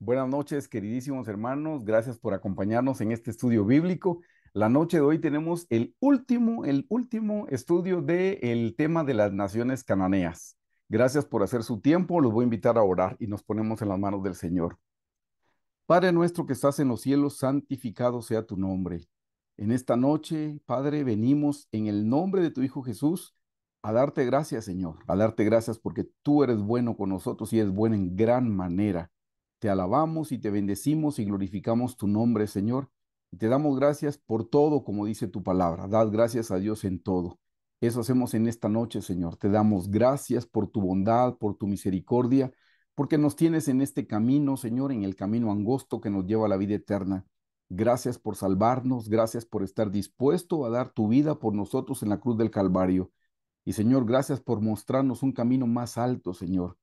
Buenas noches, queridísimos hermanos. Gracias por acompañarnos en este estudio bíblico. La noche de hoy tenemos el último, el último estudio de el tema de las naciones cananeas. Gracias por hacer su tiempo. Los voy a invitar a orar y nos ponemos en las manos del Señor. Padre nuestro que estás en los cielos, santificado sea tu nombre. En esta noche, Padre, venimos en el nombre de tu Hijo Jesús a darte gracias, Señor, a darte gracias porque tú eres bueno con nosotros y es bueno en gran manera. Te alabamos y te bendecimos y glorificamos tu nombre, Señor. te damos gracias por todo, como dice tu palabra. Dad gracias a Dios en todo. Eso hacemos en esta noche, Señor. Te damos gracias por tu bondad, por tu misericordia, porque nos tienes en este camino, Señor, en el camino angosto que nos lleva a la vida eterna. Gracias por salvarnos, gracias por estar dispuesto a dar tu vida por nosotros en la cruz del Calvario. Y Señor, gracias por mostrarnos un camino más alto, Señor.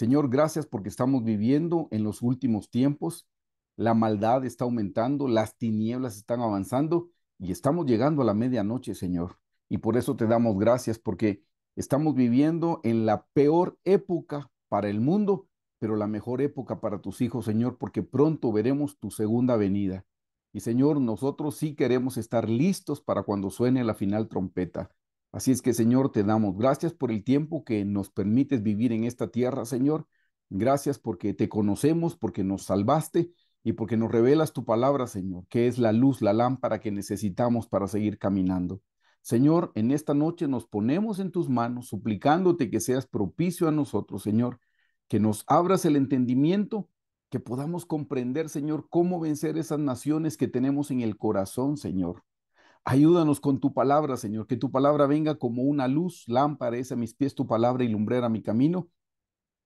Señor, gracias porque estamos viviendo en los últimos tiempos. La maldad está aumentando, las tinieblas están avanzando y estamos llegando a la medianoche, Señor. Y por eso te damos gracias porque estamos viviendo en la peor época para el mundo, pero la mejor época para tus hijos, Señor, porque pronto veremos tu segunda venida. Y Señor, nosotros sí queremos estar listos para cuando suene la final trompeta. Así es que, Señor, te damos gracias por el tiempo que nos permites vivir en esta tierra, Señor. Gracias porque te conocemos, porque nos salvaste y porque nos revelas tu palabra, Señor, que es la luz, la lámpara que necesitamos para seguir caminando. Señor, en esta noche nos ponemos en tus manos, suplicándote que seas propicio a nosotros, Señor, que nos abras el entendimiento, que podamos comprender, Señor, cómo vencer esas naciones que tenemos en el corazón, Señor. Ayúdanos con tu palabra, Señor, que tu palabra venga como una luz, lámpara es a mis pies tu palabra y lumbrera mi camino,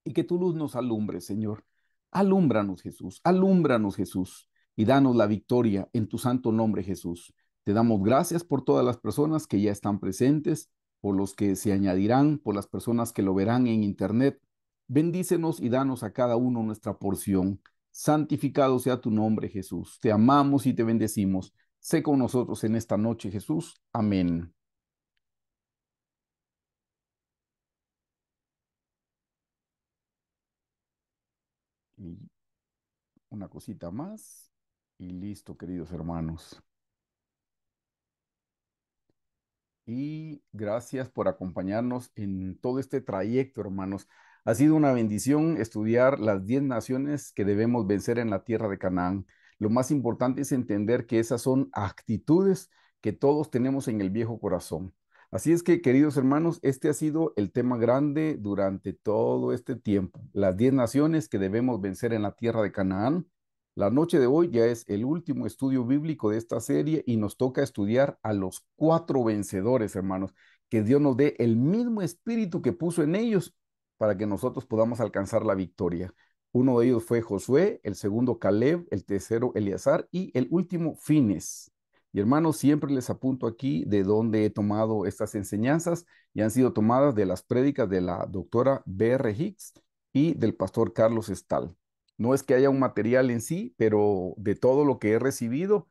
y que tu luz nos alumbre, Señor. Alúmbranos, Jesús, alúmbranos, Jesús, y danos la victoria en tu santo nombre, Jesús. Te damos gracias por todas las personas que ya están presentes, por los que se añadirán, por las personas que lo verán en internet. Bendícenos y danos a cada uno nuestra porción. Santificado sea tu nombre, Jesús. Te amamos y te bendecimos. Sé con nosotros en esta noche, Jesús. Amén. una cosita más y listo, queridos hermanos. Y gracias por acompañarnos en todo este trayecto, hermanos. Ha sido una bendición estudiar las diez naciones que debemos vencer en la tierra de Canaán. Lo más importante es entender que esas son actitudes que todos tenemos en el viejo corazón. Así es que, queridos hermanos, este ha sido el tema grande durante todo este tiempo. Las diez naciones que debemos vencer en la tierra de Canaán. La noche de hoy ya es el último estudio bíblico de esta serie y nos toca estudiar a los cuatro vencedores, hermanos. Que Dios nos dé el mismo espíritu que puso en ellos para que nosotros podamos alcanzar la victoria. Uno de ellos fue Josué, el segundo Caleb, el tercero Eleazar y el último Fines. Y hermanos, siempre les apunto aquí de dónde he tomado estas enseñanzas y han sido tomadas de las prédicas de la doctora B.R. Hicks y del pastor Carlos Stahl. No es que haya un material en sí, pero de todo lo que he recibido,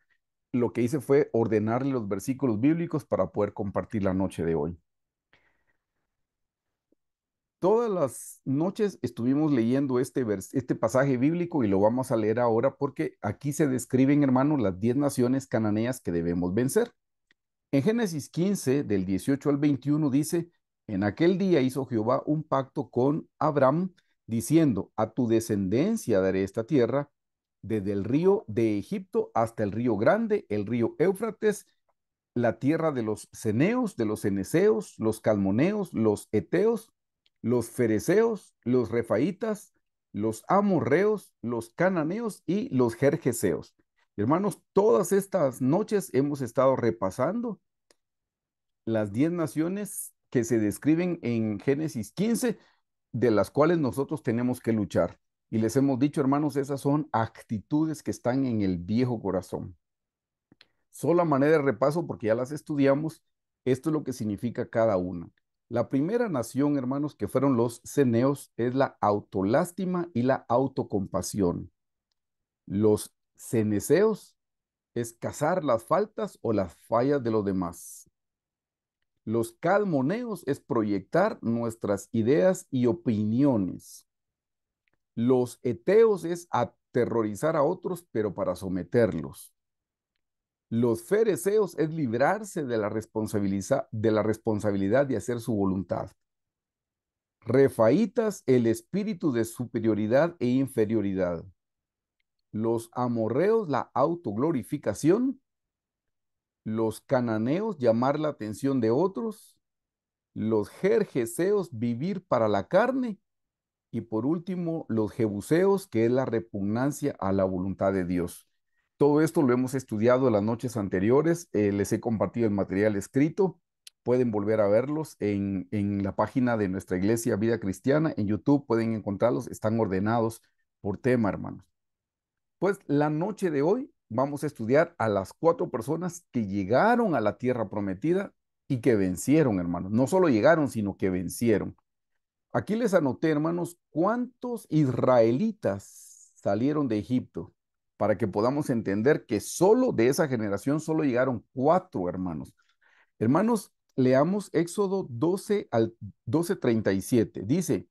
lo que hice fue ordenarle los versículos bíblicos para poder compartir la noche de hoy. Todas las noches estuvimos leyendo este, este pasaje bíblico y lo vamos a leer ahora porque aquí se describen, hermanos, las diez naciones cananeas que debemos vencer. En Génesis 15, del 18 al 21, dice, en aquel día hizo Jehová un pacto con Abraham, diciendo, a tu descendencia daré esta tierra, desde el río de Egipto hasta el río grande, el río Éufrates, la tierra de los ceneos, de los ceneseos, los calmoneos, los eteos, los fereceos, los refaitas, los amorreos, los cananeos y los jerjeseos. Hermanos, todas estas noches hemos estado repasando las diez naciones que se describen en Génesis 15, de las cuales nosotros tenemos que luchar. Y les hemos dicho, hermanos, esas son actitudes que están en el viejo corazón. Sola manera de repaso, porque ya las estudiamos, esto es lo que significa cada una. La primera nación, hermanos, que fueron los ceneos es la autolástima y la autocompasión. Los ceneseos es cazar las faltas o las fallas de los demás. Los calmoneos es proyectar nuestras ideas y opiniones. Los eteos es aterrorizar a otros, pero para someterlos los fereceos es librarse de la, responsabilidad, de la responsabilidad de hacer su voluntad. Refaítas, el espíritu de superioridad e inferioridad. Los amorreos, la autoglorificación. Los cananeos, llamar la atención de otros. Los jerjeseos, vivir para la carne. Y por último, los jebuseos, que es la repugnancia a la voluntad de Dios. Todo esto lo hemos estudiado las noches anteriores, eh, les he compartido el material escrito, pueden volver a verlos en, en, la página de nuestra iglesia Vida Cristiana, en YouTube pueden encontrarlos, están ordenados por tema, hermanos. Pues la noche de hoy vamos a estudiar a las cuatro personas que llegaron a la tierra prometida y que vencieron, hermanos. No solo llegaron, sino que vencieron. Aquí les anoté, hermanos, cuántos israelitas salieron de Egipto para que podamos entender que solo de esa generación solo llegaron cuatro hermanos. Hermanos, leamos Éxodo 12 al 12:37. Dice,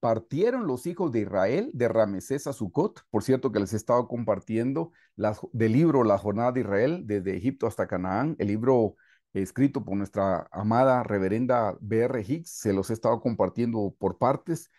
partieron los hijos de Israel de Ramesés a Sucot. Por cierto que les he estado compartiendo las, del libro La Jornada de Israel desde Egipto hasta Canaán, el libro escrito por nuestra amada reverenda BR Hicks. Se los he estado compartiendo por partes,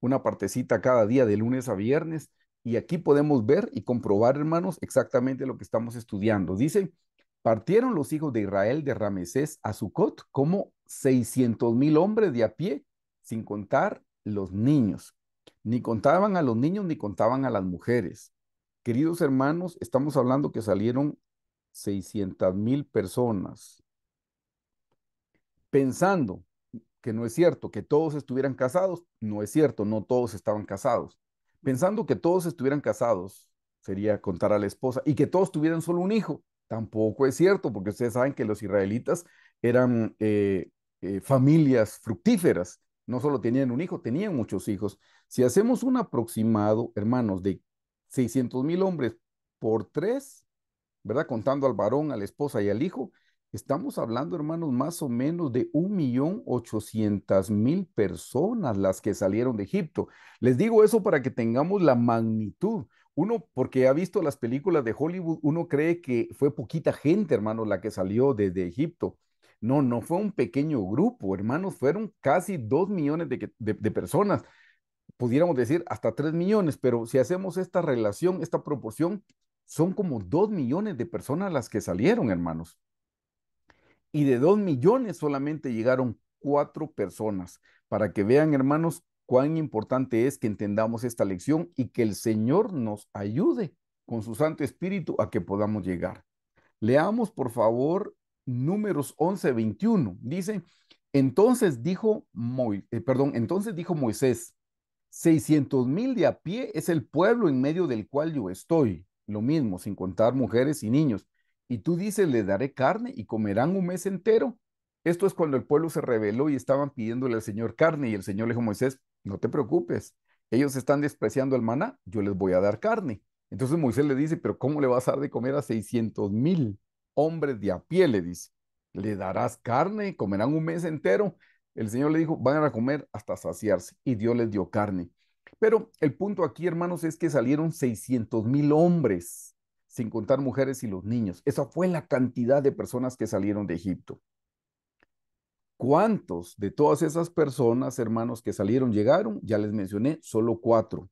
una partecita cada día de lunes a viernes. Y aquí podemos ver y comprobar, hermanos, exactamente lo que estamos estudiando. Dice, partieron los hijos de Israel de Ramesés a Sucot como 600 mil hombres de a pie, sin contar los niños. Ni contaban a los niños ni contaban a las mujeres. Queridos hermanos, estamos hablando que salieron 600 mil personas. Pensando que no es cierto, que todos estuvieran casados, no es cierto, no todos estaban casados. Pensando que todos estuvieran casados, sería contar a la esposa, y que todos tuvieran solo un hijo. Tampoco es cierto, porque ustedes saben que los israelitas eran eh, eh, familias fructíferas, no solo tenían un hijo, tenían muchos hijos. Si hacemos un aproximado, hermanos, de 600 mil hombres por tres, ¿verdad? Contando al varón, a la esposa y al hijo, Estamos hablando, hermanos, más o menos de un millón personas las que salieron de Egipto. Les digo eso para que tengamos la magnitud. Uno, porque ha visto las películas de Hollywood, uno cree que fue poquita gente, hermanos, la que salió desde Egipto. No, no fue un pequeño grupo, hermanos, fueron casi dos millones de, personas. Pudiéramos decir hasta tres millones, pero si hacemos esta relación, esta proporción, son como dos millones de personas las que salieron, hermanos y de dos millones solamente llegaron cuatro personas. Para que vean, hermanos, cuán importante es que entendamos esta lección y que el Señor nos ayude con su Santo Espíritu a que podamos llegar. Leamos, por favor, números 11, 21. Dice, entonces dijo, eh, entonces dijo Moisés, 600 mil de a pie es el pueblo en medio del cual yo estoy. Lo mismo, sin contar mujeres y niños. Y tú dices, le daré carne y comerán un mes entero. Esto es cuando el pueblo se rebeló y estaban pidiéndole al Señor carne y el Señor le dijo a Moisés, no te preocupes, ellos están despreciando al maná, yo les voy a dar carne. Entonces Moisés le dice, pero ¿cómo le vas a dar de comer a 600 mil hombres de a pie? Le dice, le darás carne, comerán un mes entero. El Señor le dijo, van a comer hasta saciarse y Dios les dio carne. Pero el punto aquí, hermanos, es que salieron 600 mil hombres sin contar mujeres y los niños. Esa fue la cantidad de personas que salieron de Egipto. ¿Cuántos de todas esas personas, hermanos, que salieron llegaron? Ya les mencioné, solo cuatro.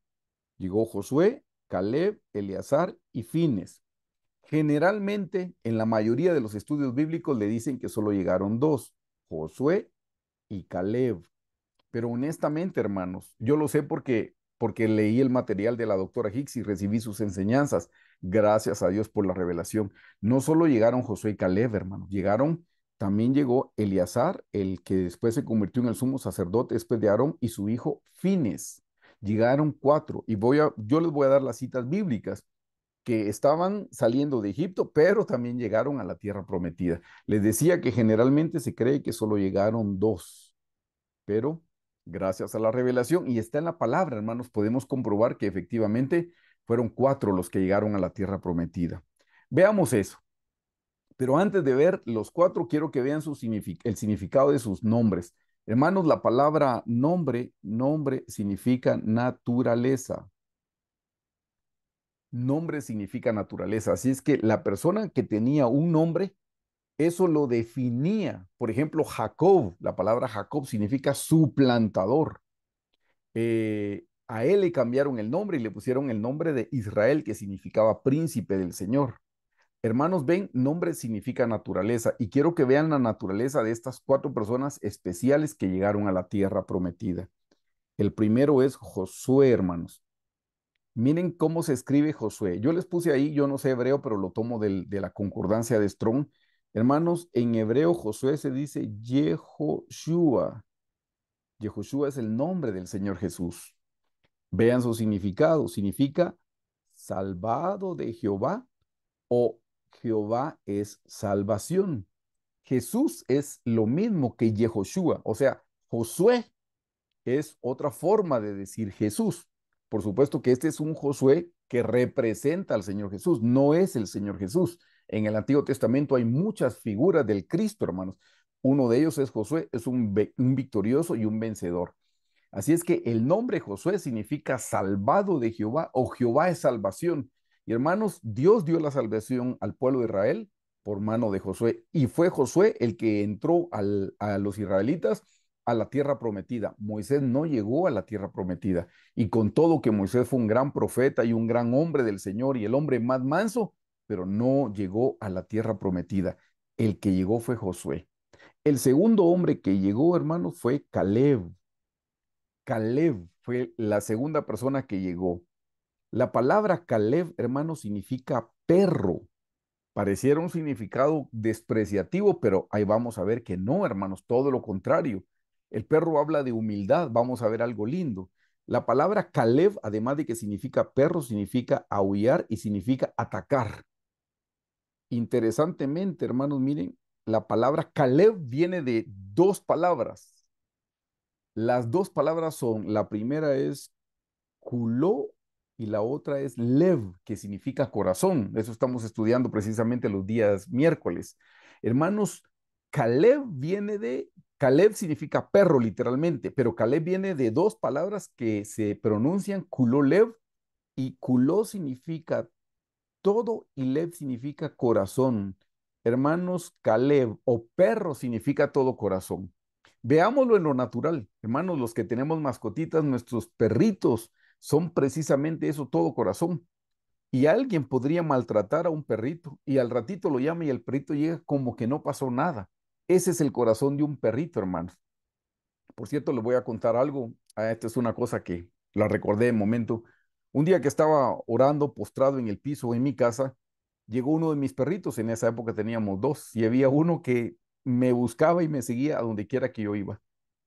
Llegó Josué, Caleb, Eleazar y Fines. Generalmente, en la mayoría de los estudios bíblicos le dicen que solo llegaron dos, Josué y Caleb. Pero honestamente, hermanos, yo lo sé porque porque leí el material de la doctora Hicks y recibí sus enseñanzas. Gracias a Dios por la revelación. No solo llegaron Josué y Caleb, hermano, llegaron, también llegó Eleazar, el que después se convirtió en el sumo sacerdote después de Aarón, y su hijo Fines. Llegaron cuatro, y voy a, yo les voy a dar las citas bíblicas que estaban saliendo de Egipto, pero también llegaron a la tierra prometida. Les decía que generalmente se cree que solo llegaron dos, pero gracias a la revelación y está en la palabra, hermanos, podemos comprobar que efectivamente fueron cuatro los que llegaron a la tierra prometida. Veamos eso. Pero antes de ver los cuatro, quiero que vean el significado de sus nombres. Hermanos, la palabra nombre, nombre significa naturaleza. Nombre significa naturaleza. Así es que la persona que tenía un nombre eso lo definía. Por ejemplo, Jacob, la palabra Jacob significa suplantador. Eh, a él le cambiaron el nombre y le pusieron el nombre de Israel, que significaba príncipe del Señor. Hermanos, ven, nombre significa naturaleza y quiero que vean la naturaleza de estas cuatro personas especiales que llegaron a la tierra prometida. El primero es Josué, hermanos. Miren cómo se escribe Josué. Yo les puse ahí, yo no sé hebreo, pero lo tomo de la concordancia de Strong Hermanos, en hebreo Josué se dice Yehoshua. Yehoshua es el nombre del Señor Jesús. Vean su significado. Significa salvado de Jehová o Jehová es salvación. Jesús es lo mismo que Yehoshua. O sea, Josué es otra forma de decir Jesús. Por supuesto que este es un Josué que representa al Señor Jesús, no es el Señor Jesús. En el Antiguo Testamento hay muchas figuras del Cristo, hermanos. Uno de ellos es Josué, es un, victorioso y un vencedor. Así es que el nombre Josué significa salvado de Jehová o Jehová es salvación. Y hermanos, Dios dio la salvación al pueblo de Israel por mano de Josué. Y fue Josué el que entró a los israelitas a la tierra prometida. Moisés no llegó a la tierra prometida. Y con todo que Moisés fue un gran profeta y un gran hombre del Señor y el hombre más manso, pero no llegó a la tierra prometida. El que llegó fue Josué. El segundo hombre que llegó, hermanos, fue Caleb. Caleb fue la segunda persona que llegó. La palabra Caleb, hermanos, significa perro. Pareciera un significado despreciativo, pero ahí vamos a ver que no, hermanos, todo lo contrario. El perro habla de humildad, vamos a ver algo lindo. La palabra Caleb, además de que significa perro, significa aullar y significa atacar. Interesantemente, hermanos, miren, la palabra Caleb viene de dos palabras. Las dos palabras son, la primera es culó y la otra es lev, que significa corazón. Eso estamos estudiando precisamente los días miércoles. Hermanos, Caleb viene de, Caleb significa perro literalmente, pero Caleb viene de dos palabras que se pronuncian culó lev y culó significa todo Ilev significa corazón. Hermanos, Caleb o perro significa todo corazón. Veámoslo en lo natural. Hermanos, los que tenemos mascotitas, nuestros perritos son precisamente eso, todo corazón. Y alguien podría maltratar a un perrito y al ratito lo llama y el perrito llega como que no pasó nada. Ese es el corazón de un perrito, hermanos. Por cierto, les voy a contar algo. Ah, esta es una cosa que la recordé de momento. Un día que estaba orando postrado en el piso en mi casa, llegó uno de mis perritos, en esa época teníamos dos, y había uno que me buscaba y me seguía a donde quiera que yo iba.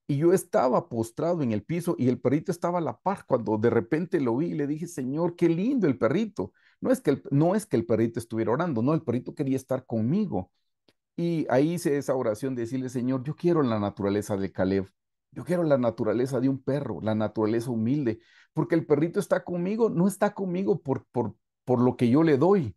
Y yo estaba postrado en el piso y el perrito estaba a la par cuando de repente lo vi y le dije, Señor, qué lindo el perrito. No es que el, no es que el perrito estuviera orando, no, el perrito quería estar conmigo. Y ahí hice esa oración de decirle, Señor, yo quiero la naturaleza de Caleb. Yo quiero la naturaleza de un perro, la naturaleza humilde, porque el perrito está conmigo, no está conmigo por, por, por lo que yo le doy,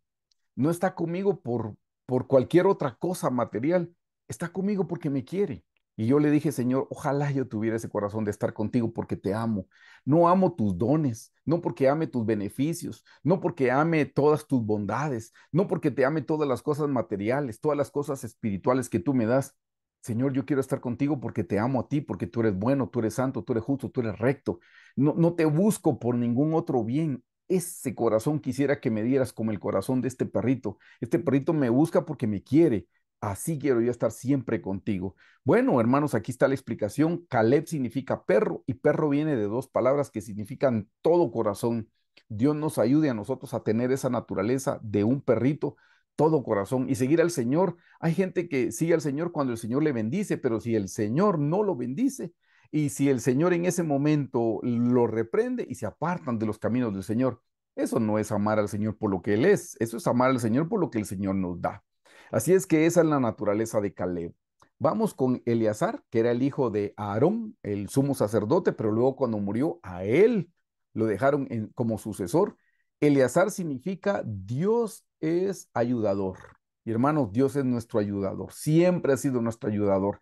no está conmigo por, por cualquier otra cosa material, está conmigo porque me quiere. Y yo le dije, Señor, ojalá yo tuviera ese corazón de estar contigo porque te amo. No amo tus dones, no porque ame tus beneficios, no porque ame todas tus bondades, no porque te ame todas las cosas materiales, todas las cosas espirituales que tú me das, Señor, yo quiero estar contigo porque te amo a ti, porque tú eres bueno, tú eres santo, tú eres justo, tú eres recto. No, no te busco por ningún otro bien. Ese corazón quisiera que me dieras como el corazón de este perrito. Este perrito me busca porque me quiere. Así quiero yo estar siempre contigo. Bueno, hermanos, aquí está la explicación. Caleb significa perro y perro viene de dos palabras que significan todo corazón. Dios nos ayude a nosotros a tener esa naturaleza de un perrito todo corazón y seguir al Señor. Hay gente que sigue al Señor cuando el Señor le bendice, pero si el Señor no lo bendice y si el Señor en ese momento lo reprende y se apartan de los caminos del Señor, eso no es amar al Señor por lo que Él es, eso es amar al Señor por lo que el Señor nos da. Así es que esa es la naturaleza de Caleb. Vamos con Eleazar, que era el hijo de Aarón, el sumo sacerdote, pero luego cuando murió a él lo dejaron como sucesor. Eleazar significa Dios es ayudador. Y hermanos, Dios es nuestro ayudador, siempre ha sido nuestro ayudador.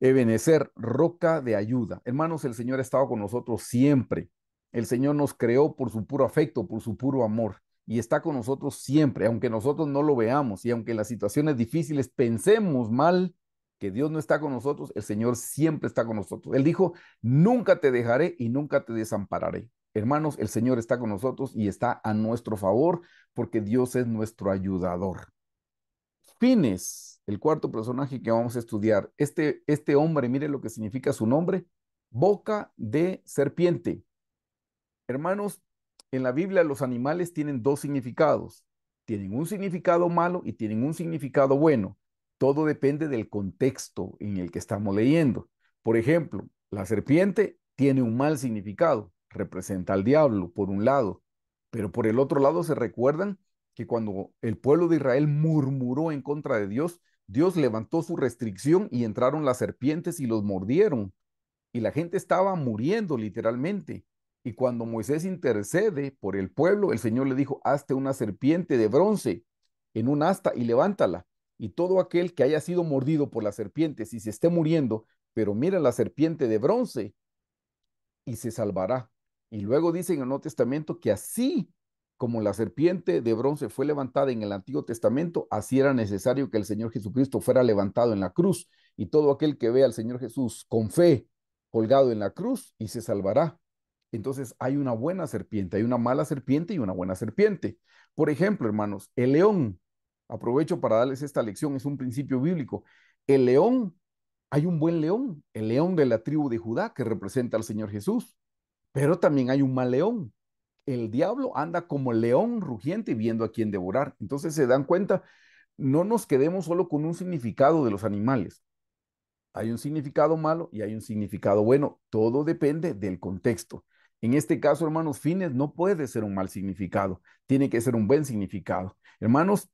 Ebenecer, roca de ayuda. Hermanos, el Señor ha estado con nosotros siempre. El Señor nos creó por su puro afecto, por su puro amor, y está con nosotros siempre, aunque nosotros no lo veamos y aunque en las situaciones difíciles pensemos mal que Dios no está con nosotros, el Señor siempre está con nosotros. Él dijo, nunca te dejaré y nunca te desampararé. Hermanos, el Señor está con nosotros y está a nuestro favor porque Dios es nuestro ayudador. Fines, el cuarto personaje que vamos a estudiar. Este, este hombre, mire lo que significa su nombre, boca de serpiente. Hermanos, en la Biblia los animales tienen dos significados. Tienen un significado malo y tienen un significado bueno. Todo depende del contexto en el que estamos leyendo. Por ejemplo, la serpiente tiene un mal significado representa al diablo, por un lado, pero por el otro lado se recuerdan que cuando el pueblo de Israel murmuró en contra de Dios, Dios levantó su restricción y entraron las serpientes y los mordieron. Y la gente estaba muriendo literalmente. Y cuando Moisés intercede por el pueblo, el Señor le dijo, hazte una serpiente de bronce en un asta y levántala. Y todo aquel que haya sido mordido por las serpientes y se esté muriendo, pero mira la serpiente de bronce y se salvará. Y luego dice en el Nuevo Testamento que así como la serpiente de bronce fue levantada en el Antiguo Testamento, así era necesario que el Señor Jesucristo fuera levantado en la cruz. Y todo aquel que ve al Señor Jesús con fe colgado en la cruz y se salvará. Entonces hay una buena serpiente, hay una mala serpiente y una buena serpiente. Por ejemplo, hermanos, el león, aprovecho para darles esta lección, es un principio bíblico. El león, hay un buen león, el león de la tribu de Judá que representa al Señor Jesús. Pero también hay un mal león. El diablo anda como león rugiente viendo a quién devorar. Entonces se dan cuenta, no nos quedemos solo con un significado de los animales. Hay un significado malo y hay un significado bueno. Todo depende del contexto. En este caso, hermanos, fines no puede ser un mal significado, tiene que ser un buen significado. Hermanos,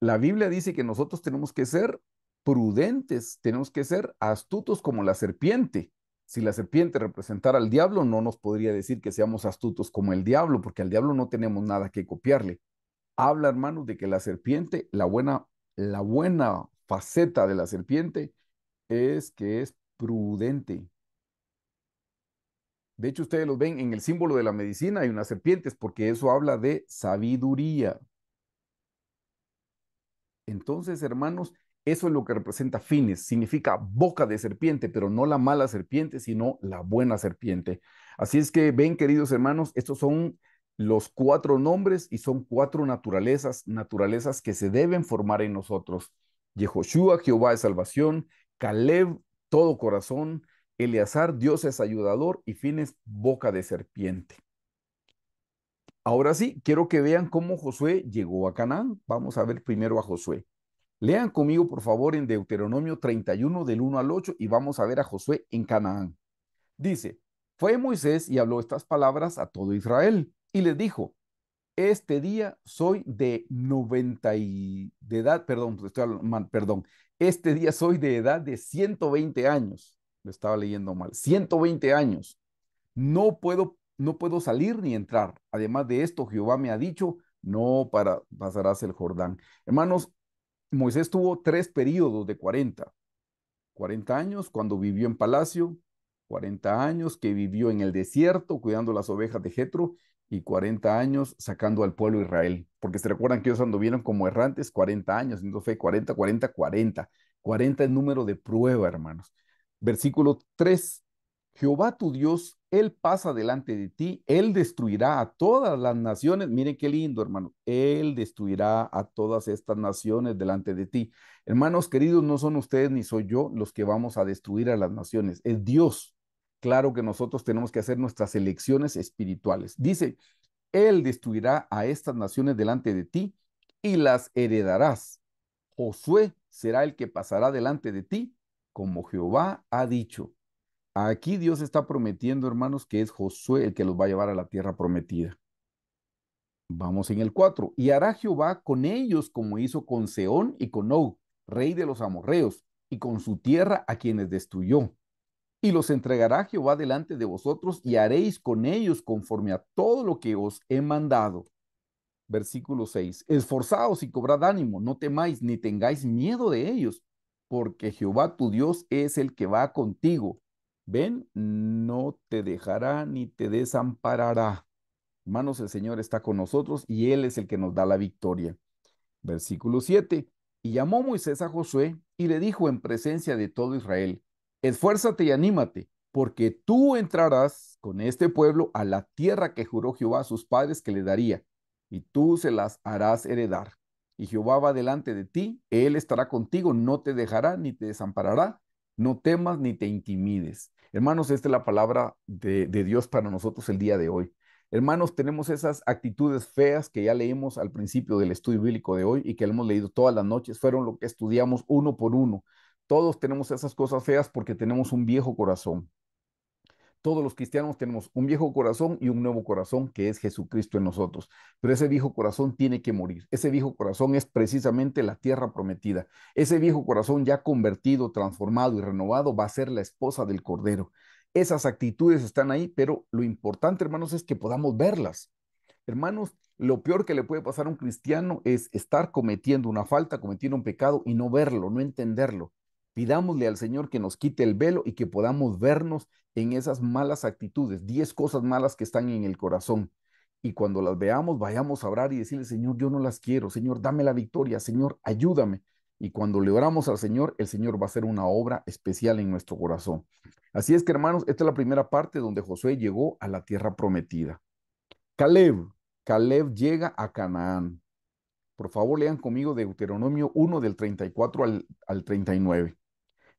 la Biblia dice que nosotros tenemos que ser prudentes, tenemos que ser astutos como la serpiente. Si la serpiente representara al diablo, no nos podría decir que seamos astutos como el diablo, porque al diablo no tenemos nada que copiarle. Habla, hermanos, de que la serpiente, la buena, la buena faceta de la serpiente es que es prudente. De hecho, ustedes lo ven en el símbolo de la medicina, hay unas serpientes, porque eso habla de sabiduría. Entonces, hermanos, eso es lo que representa fines, significa boca de serpiente, pero no la mala serpiente, sino la buena serpiente. Así es que ven, queridos hermanos, estos son los cuatro nombres y son cuatro naturalezas, naturalezas que se deben formar en nosotros. Yehoshua, Jehová es salvación, Caleb, todo corazón, Eleazar, Dios es ayudador y fines, boca de serpiente. Ahora sí, quiero que vean cómo Josué llegó a Canaán. Vamos a ver primero a Josué. Lean conmigo, por favor, en Deuteronomio 31 del 1 al 8 y vamos a ver a Josué en Canaán. Dice, fue Moisés y habló estas palabras a todo Israel y les dijo, este día soy de 90 de edad, perdón, estoy perdón, este día soy de edad de 120 años, lo estaba leyendo mal, 120 años. No puedo, no puedo salir ni entrar. Además de esto, Jehová me ha dicho, no para, pasarás el Jordán. Hermanos, Moisés tuvo tres periodos de 40. 40 años cuando vivió en palacio, 40 años que vivió en el desierto cuidando las ovejas de Jetro y 40 años sacando al pueblo Israel, porque se recuerdan que ellos anduvieron como errantes 40 años, entonces fe, 40, 40, 40. 40 es número de prueba, hermanos. Versículo 3, Jehová tu Dios, Él pasa delante de ti, Él destruirá a todas las naciones. Miren qué lindo, hermano. Él destruirá a todas estas naciones delante de ti. Hermanos queridos, no son ustedes ni soy yo los que vamos a destruir a las naciones, es Dios. Claro que nosotros tenemos que hacer nuestras elecciones espirituales. Dice, Él destruirá a estas naciones delante de ti y las heredarás. Josué será el que pasará delante de ti, como Jehová ha dicho Aquí Dios está prometiendo, hermanos, que es Josué el que los va a llevar a la tierra prometida. Vamos en el 4. Y hará Jehová con ellos como hizo con Seón y con Og, rey de los amorreos, y con su tierra a quienes destruyó. Y los entregará Jehová delante de vosotros y haréis con ellos conforme a todo lo que os he mandado. Versículo 6. Esforzaos y cobrad ánimo, no temáis ni tengáis miedo de ellos, porque Jehová tu Dios es el que va contigo Ven, no te dejará ni te desamparará. Hermanos, el Señor está con nosotros y Él es el que nos da la victoria. Versículo 7. Y llamó Moisés a Josué y le dijo en presencia de todo Israel, esfuérzate y anímate, porque tú entrarás con este pueblo a la tierra que juró Jehová a sus padres que le daría, y tú se las harás heredar. Y Jehová va delante de ti, Él estará contigo, no te dejará ni te desamparará no temas ni te intimides. Hermanos, esta es la palabra de, Dios para nosotros el día de hoy. Hermanos, tenemos esas actitudes feas que ya leímos al principio del estudio bíblico de hoy y que hemos leído todas las noches, fueron lo que estudiamos uno por uno. Todos tenemos esas cosas feas porque tenemos un viejo corazón todos los cristianos tenemos un viejo corazón y un nuevo corazón que es Jesucristo en nosotros. Pero ese viejo corazón tiene que morir. Ese viejo corazón es precisamente la tierra prometida. Ese viejo corazón ya convertido, transformado y renovado va a ser la esposa del Cordero. Esas actitudes están ahí, pero lo importante, hermanos, es que podamos verlas. Hermanos, lo peor que le puede pasar a un cristiano es estar cometiendo una falta, cometiendo un pecado y no verlo, no entenderlo. Pidámosle al Señor que nos quite el velo y que podamos vernos en esas malas actitudes, diez cosas malas que están en el corazón. Y cuando las veamos, vayamos a orar y decirle, Señor, yo no las quiero, Señor, dame la victoria, Señor, ayúdame. Y cuando le oramos al Señor, el Señor va a hacer una obra especial en nuestro corazón. Así es que, hermanos, esta es la primera parte donde Josué llegó a la tierra prometida. Caleb, Caleb llega a Canaán. Por favor, lean conmigo Deuteronomio 1 del 34 al, al 39.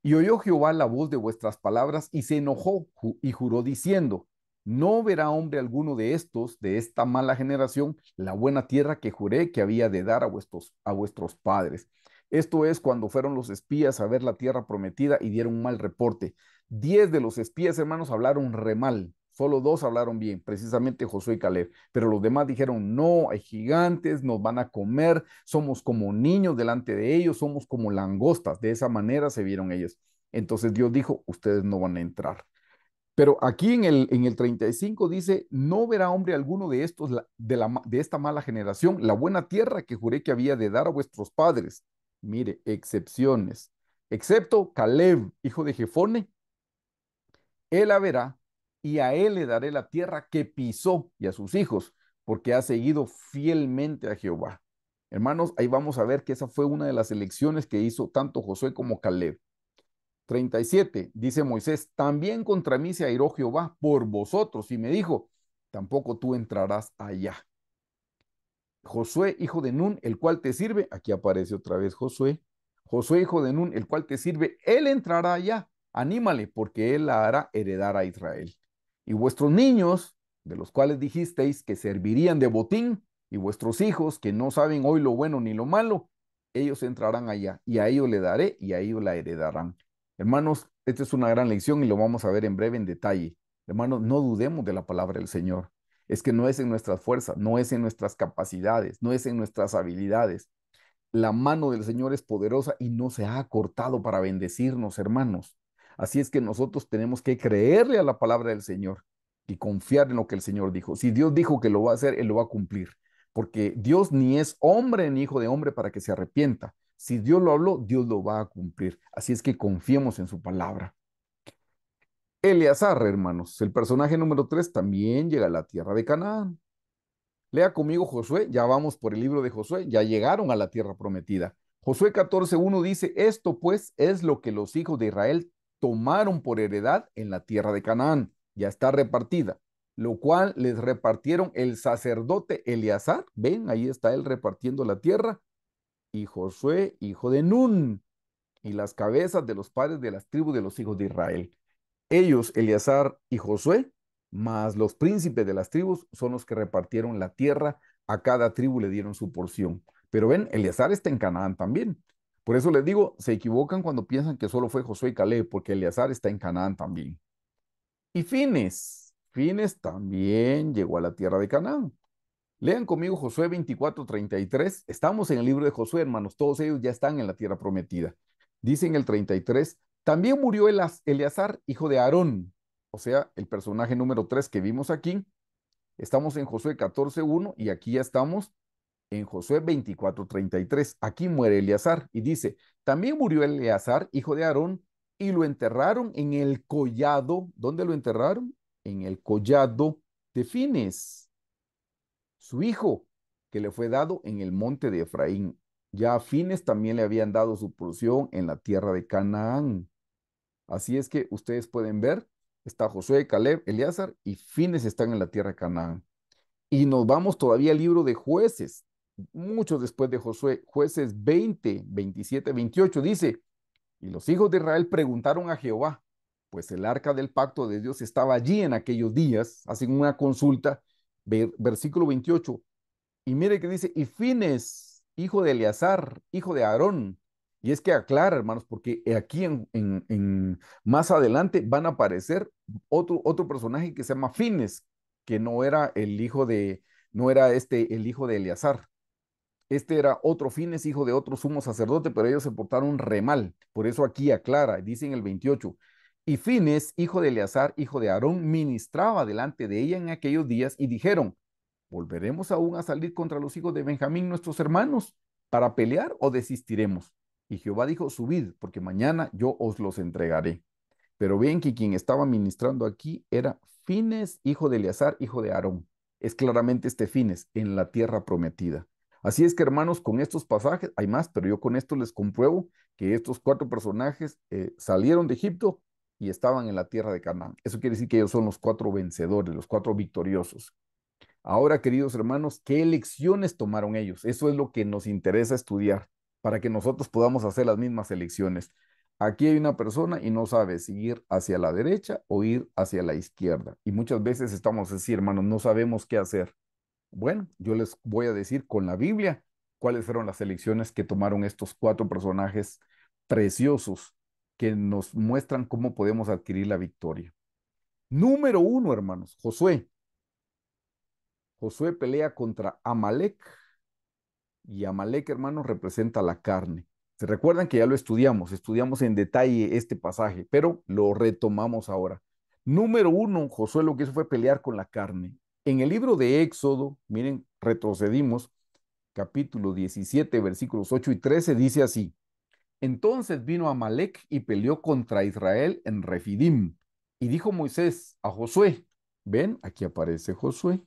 Y oyó Jehová la voz de vuestras palabras y se enojó y juró diciendo, no verá hombre alguno de estos, de esta mala generación, la buena tierra que juré que había de dar a vuestros, a vuestros padres. Esto es cuando fueron los espías a ver la tierra prometida y dieron un mal reporte. Diez de los espías, hermanos, hablaron remal. Solo dos hablaron bien, precisamente Josué y Caleb. Pero los demás dijeron, no, hay gigantes, nos van a comer, somos como niños delante de ellos, somos como langostas. De esa manera se vieron ellos. Entonces Dios dijo, ustedes no van a entrar. Pero aquí en el, en el 35 dice, no verá hombre alguno de estos, de, la, de esta mala generación, la buena tierra que juré que había de dar a vuestros padres. Mire, excepciones. Excepto Caleb, hijo de Jefone, él la verá y a él le daré la tierra que pisó y a sus hijos, porque ha seguido fielmente a Jehová. Hermanos, ahí vamos a ver que esa fue una de las elecciones que hizo tanto Josué como Caleb. 37, dice Moisés, también contra mí se airó Jehová por vosotros y me dijo, tampoco tú entrarás allá. Josué, hijo de Nun, el cual te sirve, aquí aparece otra vez Josué, Josué, hijo de Nun, el cual te sirve, él entrará allá, anímale, porque él la hará heredar a Israel y vuestros niños, de los cuales dijisteis que servirían de botín, y vuestros hijos, que no saben hoy lo bueno ni lo malo, ellos entrarán allá, y a ellos le daré, y a ellos la heredarán. Hermanos, esta es una gran lección y lo vamos a ver en breve en detalle. Hermanos, no dudemos de la palabra del Señor. Es que no es en nuestras fuerzas, no es en nuestras capacidades, no es en nuestras habilidades. La mano del Señor es poderosa y no se ha cortado para bendecirnos, hermanos. Así es que nosotros tenemos que creerle a la palabra del Señor y confiar en lo que el Señor dijo. Si Dios dijo que lo va a hacer, Él lo va a cumplir, porque Dios ni es hombre ni hijo de hombre para que se arrepienta. Si Dios lo habló, Dios lo va a cumplir. Así es que confiemos en su palabra. Eleazar, hermanos, el personaje número tres, también llega a la tierra de Canaán. Lea conmigo Josué, ya vamos por el libro de Josué, ya llegaron a la tierra prometida. Josué 14.1 dice, esto pues es lo que los hijos de Israel tomaron por heredad en la tierra de Canaán, ya está repartida, lo cual les repartieron el sacerdote Eleazar, ven, ahí está él repartiendo la tierra, y Josué, hijo de Nun, y las cabezas de los padres de las tribus de los hijos de Israel. Ellos, Eleazar y Josué, más los príncipes de las tribus, son los que repartieron la tierra, a cada tribu le dieron su porción. Pero ven, Eleazar está en Canaán también, por eso les digo, se equivocan cuando piensan que solo fue Josué y Caleb, porque Eleazar está en Canaán también. Y Fines, Fines también llegó a la tierra de Canaán. Lean conmigo Josué 24, 33. Estamos en el libro de Josué, hermanos. Todos ellos ya están en la tierra prometida. Dice en el 33, también murió Eleazar, hijo de Aarón, o sea, el personaje número 3 que vimos aquí. Estamos en Josué 141 y aquí ya estamos en Josué 24:33. Aquí muere Eleazar y dice, también murió Eleazar, hijo de Aarón, y lo enterraron en el collado. ¿Dónde lo enterraron? En el collado de Fines, su hijo, que le fue dado en el monte de Efraín. Ya a Fines también le habían dado su porción en la tierra de Canaán. Así es que ustedes pueden ver, está Josué, Caleb, Eleazar y Fines están en la tierra de Canaán. Y nos vamos todavía al libro de jueces mucho después de Josué, jueces 20, 27, 28, dice, y los hijos de Israel preguntaron a Jehová, pues el arca del pacto de Dios estaba allí en aquellos días, hacen una consulta, versículo 28, y mire que dice, y Fines, hijo de Eleazar, hijo de Aarón, y es que aclara, hermanos, porque aquí en, en, más adelante van a aparecer otro, otro personaje que se llama Fines, que no era el hijo de, no era este el hijo de Eleazar. Este era otro fines, hijo de otro sumo sacerdote, pero ellos se portaron re mal. Por eso aquí aclara, dice en el 28. Y Fines, hijo de Eleazar, hijo de Aarón, ministraba delante de ella en aquellos días y dijeron, ¿volveremos aún a salir contra los hijos de Benjamín, nuestros hermanos, para pelear o desistiremos? Y Jehová dijo, subid, porque mañana yo os los entregaré. Pero bien que quien estaba ministrando aquí era Fines, hijo de Eleazar, hijo de Aarón. Es claramente este Fines en la tierra prometida. Así es que hermanos, con estos pasajes, hay más, pero yo con esto les compruebo que estos cuatro personajes eh, salieron de Egipto y estaban en la tierra de Canaán. Eso quiere decir que ellos son los cuatro vencedores, los cuatro victoriosos. Ahora, queridos hermanos, ¿qué elecciones tomaron ellos? Eso es lo que nos interesa estudiar para que nosotros podamos hacer las mismas elecciones. Aquí hay una persona y no sabe si ir hacia la derecha o ir hacia la izquierda. Y muchas veces estamos así, hermanos, no sabemos qué hacer. Bueno, yo les voy a decir con la Biblia cuáles fueron las elecciones que tomaron estos cuatro personajes preciosos que nos muestran cómo podemos adquirir la victoria. Número uno, hermanos, Josué. Josué pelea contra Amalek y Amalek, hermanos, representa la carne. Se recuerdan que ya lo estudiamos, estudiamos en detalle este pasaje, pero lo retomamos ahora. Número uno, Josué lo que hizo fue pelear con la carne. En el libro de Éxodo, miren, retrocedimos, capítulo 17, versículos 8 y 13, dice así, entonces vino Amalek y peleó contra Israel en Refidim. Y dijo Moisés a Josué, ven, aquí aparece Josué,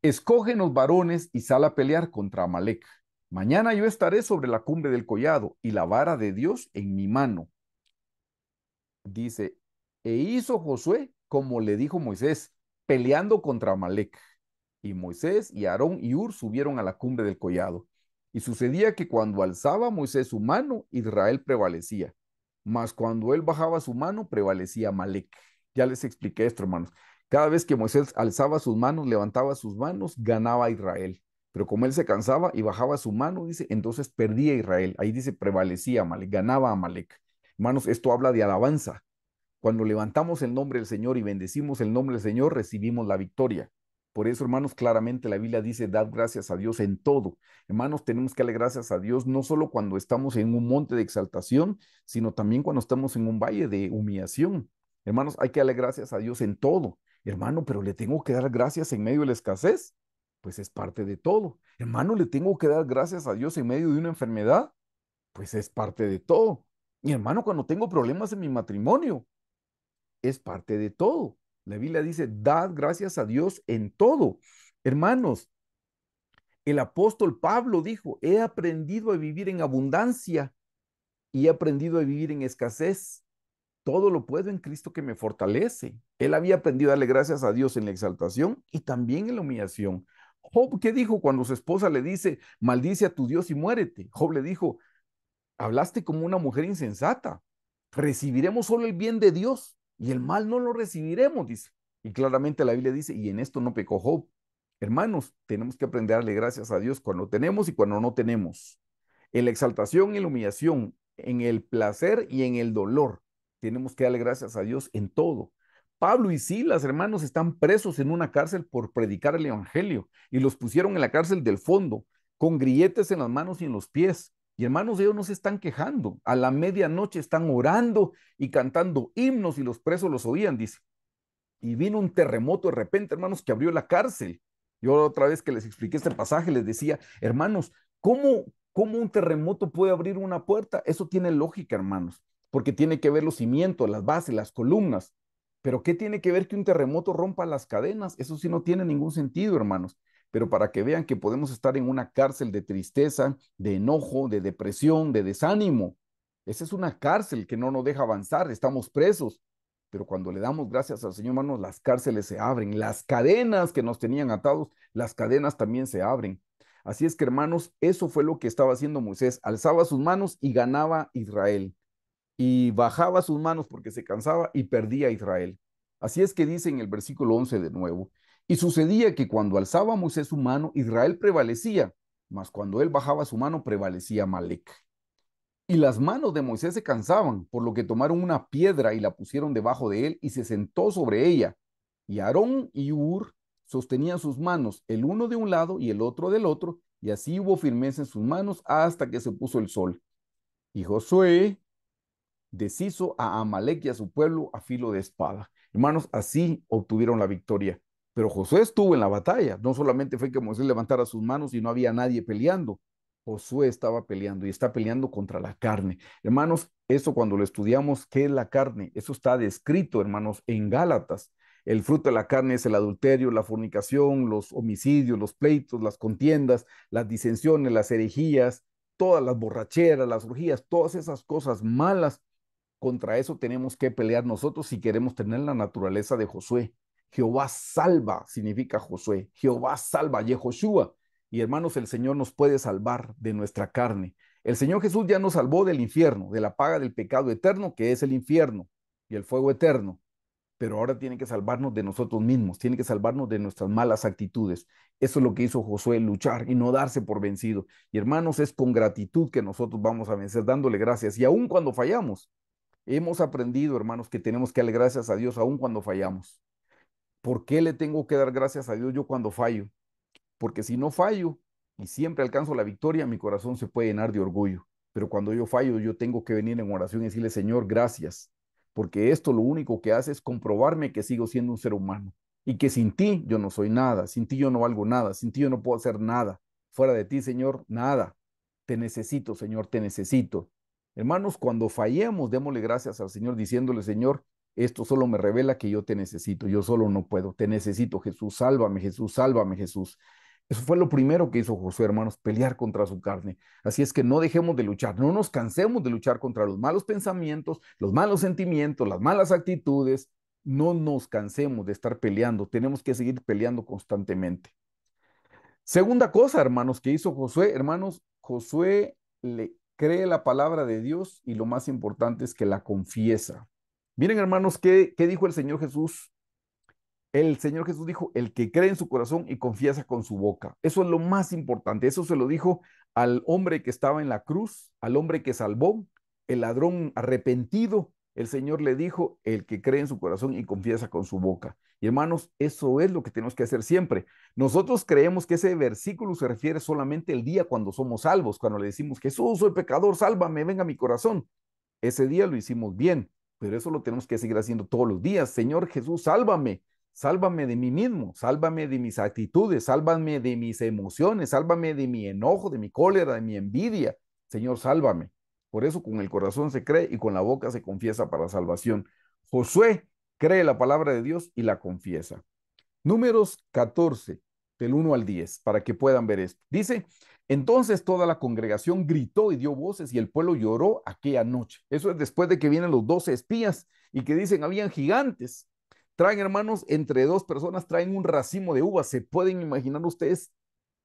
escógenos varones y sal a pelear contra Amalek. Mañana yo estaré sobre la cumbre del collado y la vara de Dios en mi mano. Dice, e hizo Josué como le dijo Moisés, peleando contra Malek, Y Moisés y Aarón y Ur subieron a la cumbre del collado. Y sucedía que cuando alzaba Moisés su mano, Israel prevalecía. Mas cuando él bajaba su mano, prevalecía Malek, Ya les expliqué esto, hermanos. Cada vez que Moisés alzaba sus manos, levantaba sus manos, ganaba Israel. Pero como él se cansaba y bajaba su mano, dice, entonces perdía Israel. Ahí dice, prevalecía Malek, ganaba Malek, Hermanos, esto habla de alabanza. Cuando levantamos el nombre del Señor y bendecimos el nombre del Señor, recibimos la victoria. Por eso, hermanos, claramente la Biblia dice, dad gracias a Dios en todo. Hermanos, tenemos que darle gracias a Dios no solo cuando estamos en un monte de exaltación, sino también cuando estamos en un valle de humillación. Hermanos, hay que darle gracias a Dios en todo. Hermano, pero le tengo que dar gracias en medio de la escasez. Pues es parte de todo. Hermano, le tengo que dar gracias a Dios en medio de una enfermedad. Pues es parte de todo. Y hermano, cuando tengo problemas en mi matrimonio, es parte de todo. La Biblia dice, dad gracias a Dios en todo. Hermanos, el apóstol Pablo dijo, he aprendido a vivir en abundancia y he aprendido a vivir en escasez. Todo lo puedo en Cristo que me fortalece. Él había aprendido a darle gracias a Dios en la exaltación y también en la humillación. Job, ¿qué dijo cuando su esposa le dice, maldice a tu Dios y muérete? Job le dijo, hablaste como una mujer insensata. Recibiremos solo el bien de Dios y el mal no lo recibiremos, dice. Y claramente la Biblia dice, y en esto no pecó Hermanos, tenemos que aprender a darle gracias a Dios cuando tenemos y cuando no tenemos. En la exaltación y la humillación, en el placer y en el dolor, tenemos que darle gracias a Dios en todo. Pablo y Silas, hermanos, están presos en una cárcel por predicar el Evangelio y los pusieron en la cárcel del fondo, con grilletes en las manos y en los pies. Y hermanos, ellos no se están quejando. A la medianoche están orando y cantando himnos y los presos los oían, dice. Y vino un terremoto de repente, hermanos, que abrió la cárcel. Yo otra vez que les expliqué este pasaje, les decía, hermanos, ¿cómo, cómo un terremoto puede abrir una puerta? Eso tiene lógica, hermanos, porque tiene que ver los cimientos, las bases, las columnas. Pero ¿qué tiene que ver que un terremoto rompa las cadenas? Eso sí no tiene ningún sentido, hermanos pero para que vean que podemos estar en una cárcel de tristeza, de enojo, de depresión, de desánimo. Esa es una cárcel que no nos deja avanzar, estamos presos. Pero cuando le damos gracias al Señor, hermanos, las cárceles se abren, las cadenas que nos tenían atados, las cadenas también se abren. Así es que, hermanos, eso fue lo que estaba haciendo Moisés. Alzaba sus manos y ganaba Israel. Y bajaba sus manos porque se cansaba y perdía Israel. Así es que dice en el versículo 11 de nuevo, y sucedía que cuando alzaba Moisés su mano, Israel prevalecía, mas cuando él bajaba su mano, prevalecía Amalek. Y las manos de Moisés se cansaban, por lo que tomaron una piedra y la pusieron debajo de él y se sentó sobre ella. Y Aarón y Ur sostenían sus manos, el uno de un lado y el otro del otro, y así hubo firmeza en sus manos hasta que se puso el sol. Y Josué deshizo a Amalek y a su pueblo a filo de espada. Hermanos, así obtuvieron la victoria. Pero Josué estuvo en la batalla, no solamente fue que Moisés levantara sus manos y no había nadie peleando, Josué estaba peleando y está peleando contra la carne. Hermanos, eso cuando lo estudiamos, ¿qué es la carne? Eso está descrito, hermanos, en Gálatas. El fruto de la carne es el adulterio, la fornicación, los homicidios, los pleitos, las contiendas, las disensiones, las herejías, todas las borracheras, las orgías, todas esas cosas malas. Contra eso tenemos que pelear nosotros si queremos tener la naturaleza de Josué. Jehová salva significa Josué, Jehová salva, Yehoshua. Y hermanos, el Señor nos puede salvar de nuestra carne. El Señor Jesús ya nos salvó del infierno, de la paga del pecado eterno, que es el infierno y el fuego eterno. Pero ahora tiene que salvarnos de nosotros mismos, tiene que salvarnos de nuestras malas actitudes. Eso es lo que hizo Josué, luchar y no darse por vencido. Y hermanos, es con gratitud que nosotros vamos a vencer, dándole gracias. Y aun cuando fallamos, hemos aprendido, hermanos, que tenemos que darle gracias a Dios aún cuando fallamos. ¿por qué le tengo que dar gracias a Dios yo cuando fallo? Porque si no fallo y siempre alcanzo la victoria, mi corazón se puede llenar de orgullo. Pero cuando yo fallo, yo tengo que venir en oración y decirle, Señor, gracias, porque esto lo único que hace es comprobarme que sigo siendo un ser humano y que sin ti yo no soy nada, sin ti yo no valgo nada, sin ti yo no puedo hacer nada. Fuera de ti, Señor, nada. Te necesito, Señor, te necesito. Hermanos, cuando fallemos, démosle gracias al Señor diciéndole, Señor, esto solo me revela que yo te necesito, yo solo no puedo, te necesito, Jesús, sálvame, Jesús, sálvame, Jesús. Eso fue lo primero que hizo Josué, hermanos, pelear contra su carne. Así es que no dejemos de luchar, no nos cansemos de luchar contra los malos pensamientos, los malos sentimientos, las malas actitudes. No nos cansemos de estar peleando, tenemos que seguir peleando constantemente. Segunda cosa, hermanos, que hizo Josué, hermanos, Josué le cree la palabra de Dios y lo más importante es que la confiesa. Miren, hermanos, ¿qué, dijo el Señor Jesús? El Señor Jesús dijo, el que cree en su corazón y confiesa con su boca. Eso es lo más importante. Eso se lo dijo al hombre que estaba en la cruz, al hombre que salvó, el ladrón arrepentido. El Señor le dijo, el que cree en su corazón y confiesa con su boca. Y hermanos, eso es lo que tenemos que hacer siempre. Nosotros creemos que ese versículo se refiere solamente el día cuando somos salvos, cuando le decimos, Jesús, soy pecador, sálvame, venga mi corazón. Ese día lo hicimos bien, pero eso lo tenemos que seguir haciendo todos los días. Señor Jesús, sálvame, sálvame de mí mismo, sálvame de mis actitudes, sálvame de mis emociones, sálvame de mi enojo, de mi cólera, de mi envidia. Señor, sálvame. Por eso con el corazón se cree y con la boca se confiesa para la salvación. Josué cree la palabra de Dios y la confiesa. Números 14, del 1 al 10, para que puedan ver esto. Dice, entonces toda la congregación gritó y dio voces y el pueblo lloró aquella noche. Eso es después de que vienen los doce espías y que dicen, habían gigantes. Traen, hermanos, entre dos personas traen un racimo de uvas. ¿Se pueden imaginar ustedes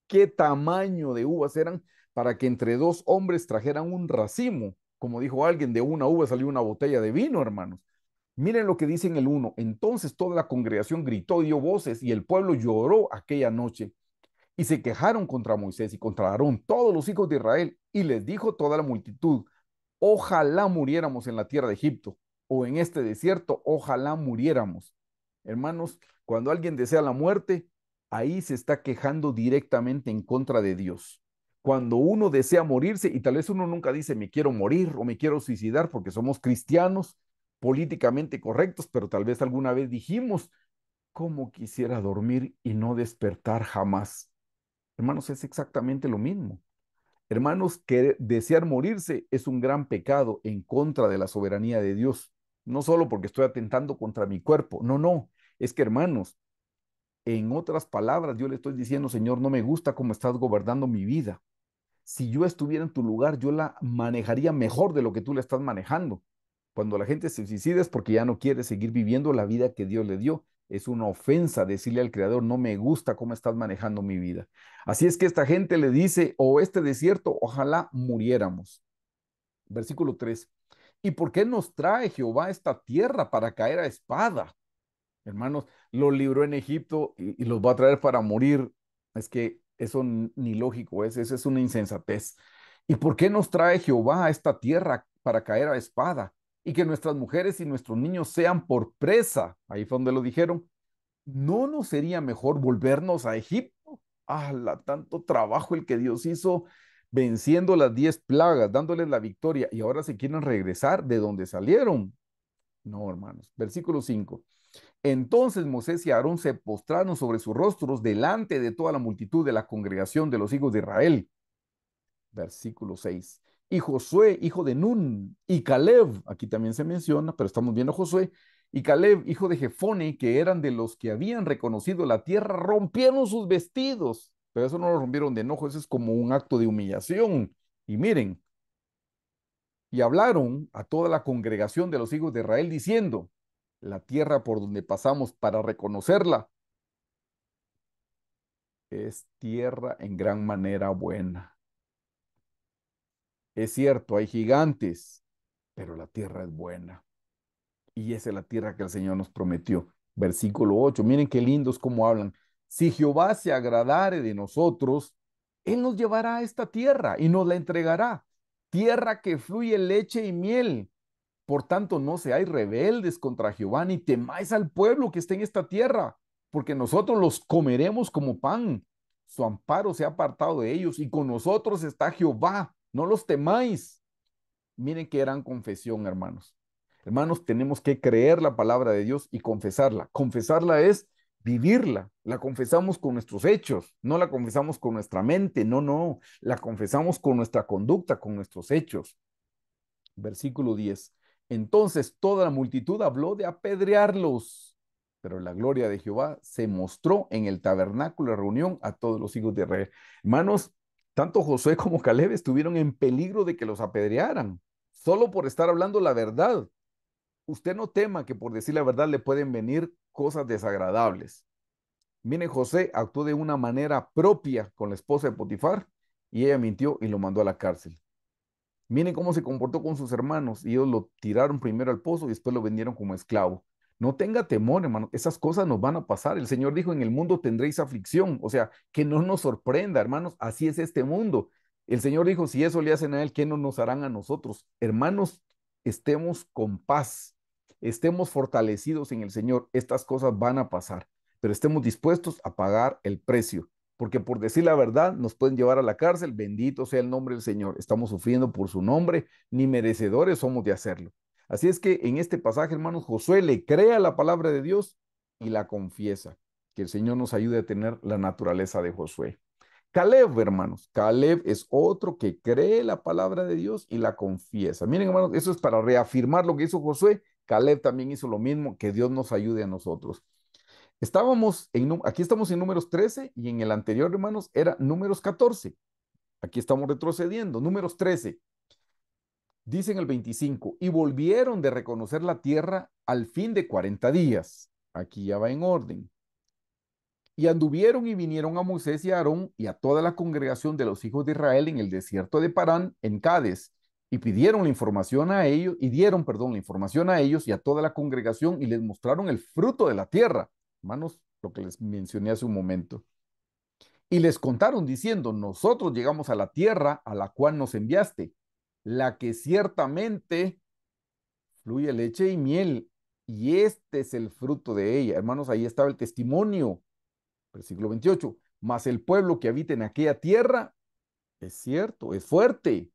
qué tamaño de uvas eran para que entre dos hombres trajeran un racimo? Como dijo alguien, de una uva salió una botella de vino, hermanos. Miren lo que dice en el uno. Entonces toda la congregación gritó, y dio voces y el pueblo lloró aquella noche y se quejaron contra Moisés y contra Aarón, todos los hijos de Israel, y les dijo toda la multitud, ojalá muriéramos en la tierra de Egipto o en este desierto, ojalá muriéramos. Hermanos, cuando alguien desea la muerte, ahí se está quejando directamente en contra de Dios. Cuando uno desea morirse, y tal vez uno nunca dice me quiero morir o me quiero suicidar porque somos cristianos políticamente correctos, pero tal vez alguna vez dijimos, ¿cómo quisiera dormir y no despertar jamás? Hermanos, es exactamente lo mismo. Hermanos, que desear morirse es un gran pecado en contra de la soberanía de Dios. No solo porque estoy atentando contra mi cuerpo, no, no. Es que, hermanos, en otras palabras, yo le estoy diciendo, Señor, no me gusta cómo estás gobernando mi vida. Si yo estuviera en tu lugar, yo la manejaría mejor de lo que tú la estás manejando. Cuando la gente se suicida es porque ya no quiere seguir viviendo la vida que Dios le dio es una ofensa decirle al Creador, no me gusta cómo estás manejando mi vida. Así es que esta gente le dice, o este desierto, ojalá muriéramos. Versículo 3. ¿Y por qué nos trae Jehová esta tierra para caer a espada? Hermanos, lo libró en Egipto y, los va a traer para morir. Es que eso ni lógico es, eso es una insensatez. ¿Y por qué nos trae Jehová a esta tierra para caer a espada? y que nuestras mujeres y nuestros niños sean por presa, ahí fue donde lo dijeron, ¿no nos sería mejor volvernos a Egipto? ¡Hala! Tanto trabajo el que Dios hizo venciendo las diez plagas, dándoles la victoria, y ahora se quieren regresar de donde salieron. No, hermanos. Versículo 5. Entonces Moisés y Aarón se postraron sobre sus rostros delante de toda la multitud de la congregación de los hijos de Israel. Versículo 6 y Josué, hijo de Nun, y Caleb, aquí también se menciona, pero estamos viendo Josué, y Caleb, hijo de Jefone, que eran de los que habían reconocido la tierra, rompieron sus vestidos, pero eso no lo rompieron de enojo, eso es como un acto de humillación. Y miren, y hablaron a toda la congregación de los hijos de Israel diciendo, la tierra por donde pasamos para reconocerla es tierra en gran manera buena. Es cierto, hay gigantes, pero la tierra es buena. Y esa es la tierra que el Señor nos prometió. Versículo 8, miren qué lindos cómo hablan. Si Jehová se agradare de nosotros, Él nos llevará a esta tierra y nos la entregará. Tierra que fluye leche y miel. Por tanto, no seáis rebeldes contra Jehová ni temáis al pueblo que está en esta tierra, porque nosotros los comeremos como pan. Su amparo se ha apartado de ellos y con nosotros está Jehová, no los temáis. Miren que eran confesión, hermanos. Hermanos, tenemos que creer la palabra de Dios y confesarla. Confesarla es vivirla. La confesamos con nuestros hechos, no la confesamos con nuestra mente, no, no. La confesamos con nuestra conducta, con nuestros hechos. Versículo 10. Entonces toda la multitud habló de apedrearlos, pero la gloria de Jehová se mostró en el tabernáculo de reunión a todos los hijos de Israel. Hermanos, tanto José como Caleb estuvieron en peligro de que los apedrearan, solo por estar hablando la verdad. Usted no tema que por decir la verdad le pueden venir cosas desagradables. Miren José actuó de una manera propia con la esposa de Potifar y ella mintió y lo mandó a la cárcel. Miren cómo se comportó con sus hermanos y ellos lo tiraron primero al pozo y después lo vendieron como esclavo. No tenga temor, hermano, esas cosas nos van a pasar. El Señor dijo, en el mundo tendréis aflicción, o sea, que no nos sorprenda, hermanos, así es este mundo. El Señor dijo, si eso le hacen a Él, ¿qué no nos harán a nosotros? Hermanos, estemos con paz, estemos fortalecidos en el Señor, estas cosas van a pasar, pero estemos dispuestos a pagar el precio, porque por decir la verdad nos pueden llevar a la cárcel, bendito sea el nombre del Señor, estamos sufriendo por su nombre, ni merecedores somos de hacerlo, Así es que en este pasaje, hermanos, Josué le crea la palabra de Dios y la confiesa. Que el Señor nos ayude a tener la naturaleza de Josué. Caleb, hermanos, Caleb es otro que cree la palabra de Dios y la confiesa. Miren, hermanos, eso es para reafirmar lo que hizo Josué. Caleb también hizo lo mismo, que Dios nos ayude a nosotros. Estábamos en, aquí estamos en números 13 y en el anterior, hermanos, era números 14. Aquí estamos retrocediendo, números 13. Dicen el 25, y volvieron de reconocer la tierra al fin de 40 días. Aquí ya va en orden. Y anduvieron y vinieron a Moisés y a Aarón y a toda la congregación de los hijos de Israel en el desierto de Parán, en Cádiz, y pidieron la información a ellos, y dieron, perdón, la información a ellos y a toda la congregación y les mostraron el fruto de la tierra. Hermanos, lo que les mencioné hace un momento. Y les contaron diciendo, nosotros llegamos a la tierra a la cual nos enviaste la que ciertamente fluye leche y miel, y este es el fruto de ella. Hermanos, ahí estaba el testimonio, versículo 28, mas el pueblo que habita en aquella tierra, es cierto, es fuerte,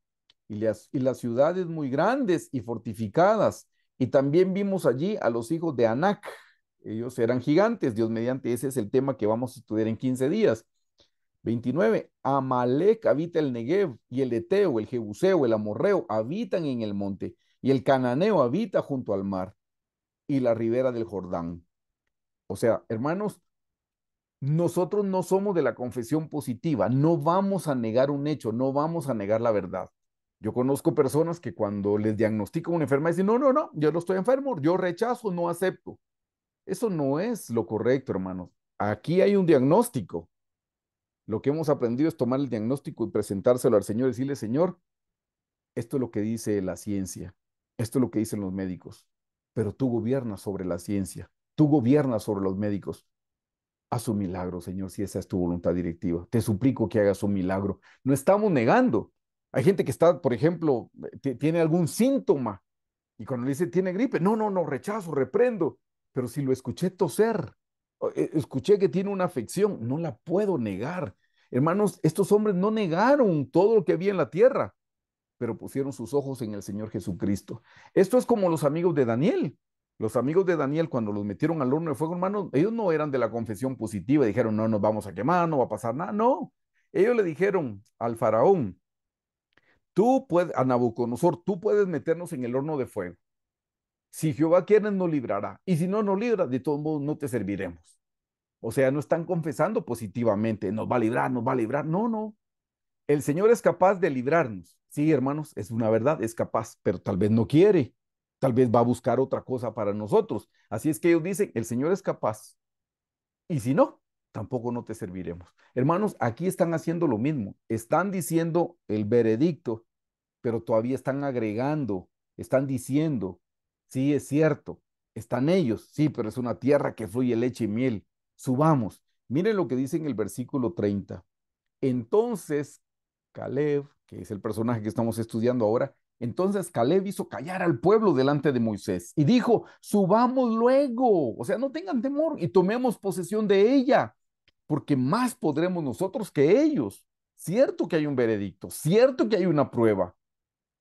y las, y las ciudades muy grandes y fortificadas, y también vimos allí a los hijos de Anac, ellos eran gigantes, Dios mediante, ese es el tema que vamos a estudiar en 15 días. 29. Amalek habita el Negev y el Eteo, el Jebuseo, el Amorreo habitan en el monte y el Cananeo habita junto al mar y la ribera del Jordán. O sea, hermanos, nosotros no somos de la confesión positiva, no vamos a negar un hecho, no vamos a negar la verdad. Yo conozco personas que cuando les diagnostican una enfermedad dicen, no, no, no, yo no estoy enfermo, yo rechazo, no acepto. Eso no es lo correcto, hermanos. Aquí hay un diagnóstico lo que hemos aprendido es tomar el diagnóstico y presentárselo al Señor y decirle, Señor, esto es lo que dice la ciencia, esto es lo que dicen los médicos, pero tú gobiernas sobre la ciencia, tú gobiernas sobre los médicos. Haz un milagro, Señor, si esa es tu voluntad directiva. Te suplico que hagas un milagro. No estamos negando. Hay gente que está, por ejemplo, eh, tiene algún síntoma y cuando le dice tiene gripe, no, no, no, rechazo, reprendo. Pero si lo escuché toser, e, escuché que tiene una afección, no la puedo negar. Hermanos, estos hombres no negaron todo lo que había en la tierra, pero pusieron sus ojos en el Señor Jesucristo. Esto es como los amigos de Daniel. Los amigos de Daniel, cuando los metieron al horno de fuego, hermanos, ellos no eran de la confesión positiva, dijeron, no nos vamos a quemar, no va a pasar nada. No, ellos le dijeron al faraón, tú puedes, a Nabucodonosor, tú puedes meternos en el horno de fuego, si Jehová quiere, nos librará. Y si no nos libra, de todos modos no te serviremos. O sea, no están confesando positivamente, nos va a librar, nos va a librar. No, no. El Señor es capaz de librarnos. Sí, hermanos, es una verdad, es capaz, pero tal vez no quiere. Tal vez va a buscar otra cosa para nosotros. Así es que ellos dicen, el Señor es capaz. Y si no, tampoco no te serviremos. Hermanos, aquí están haciendo lo mismo. Están diciendo el veredicto, pero todavía están agregando, están diciendo, Sí, es cierto, están ellos, sí, pero es una tierra que fluye leche y miel. Subamos. Miren lo que dice en el versículo 30. Entonces, Caleb, que es el personaje que estamos estudiando ahora, entonces Caleb hizo callar al pueblo delante de Moisés y dijo, subamos luego, o sea, no tengan temor y tomemos posesión de ella, porque más podremos nosotros que ellos. Cierto que hay un veredicto, cierto que hay una prueba,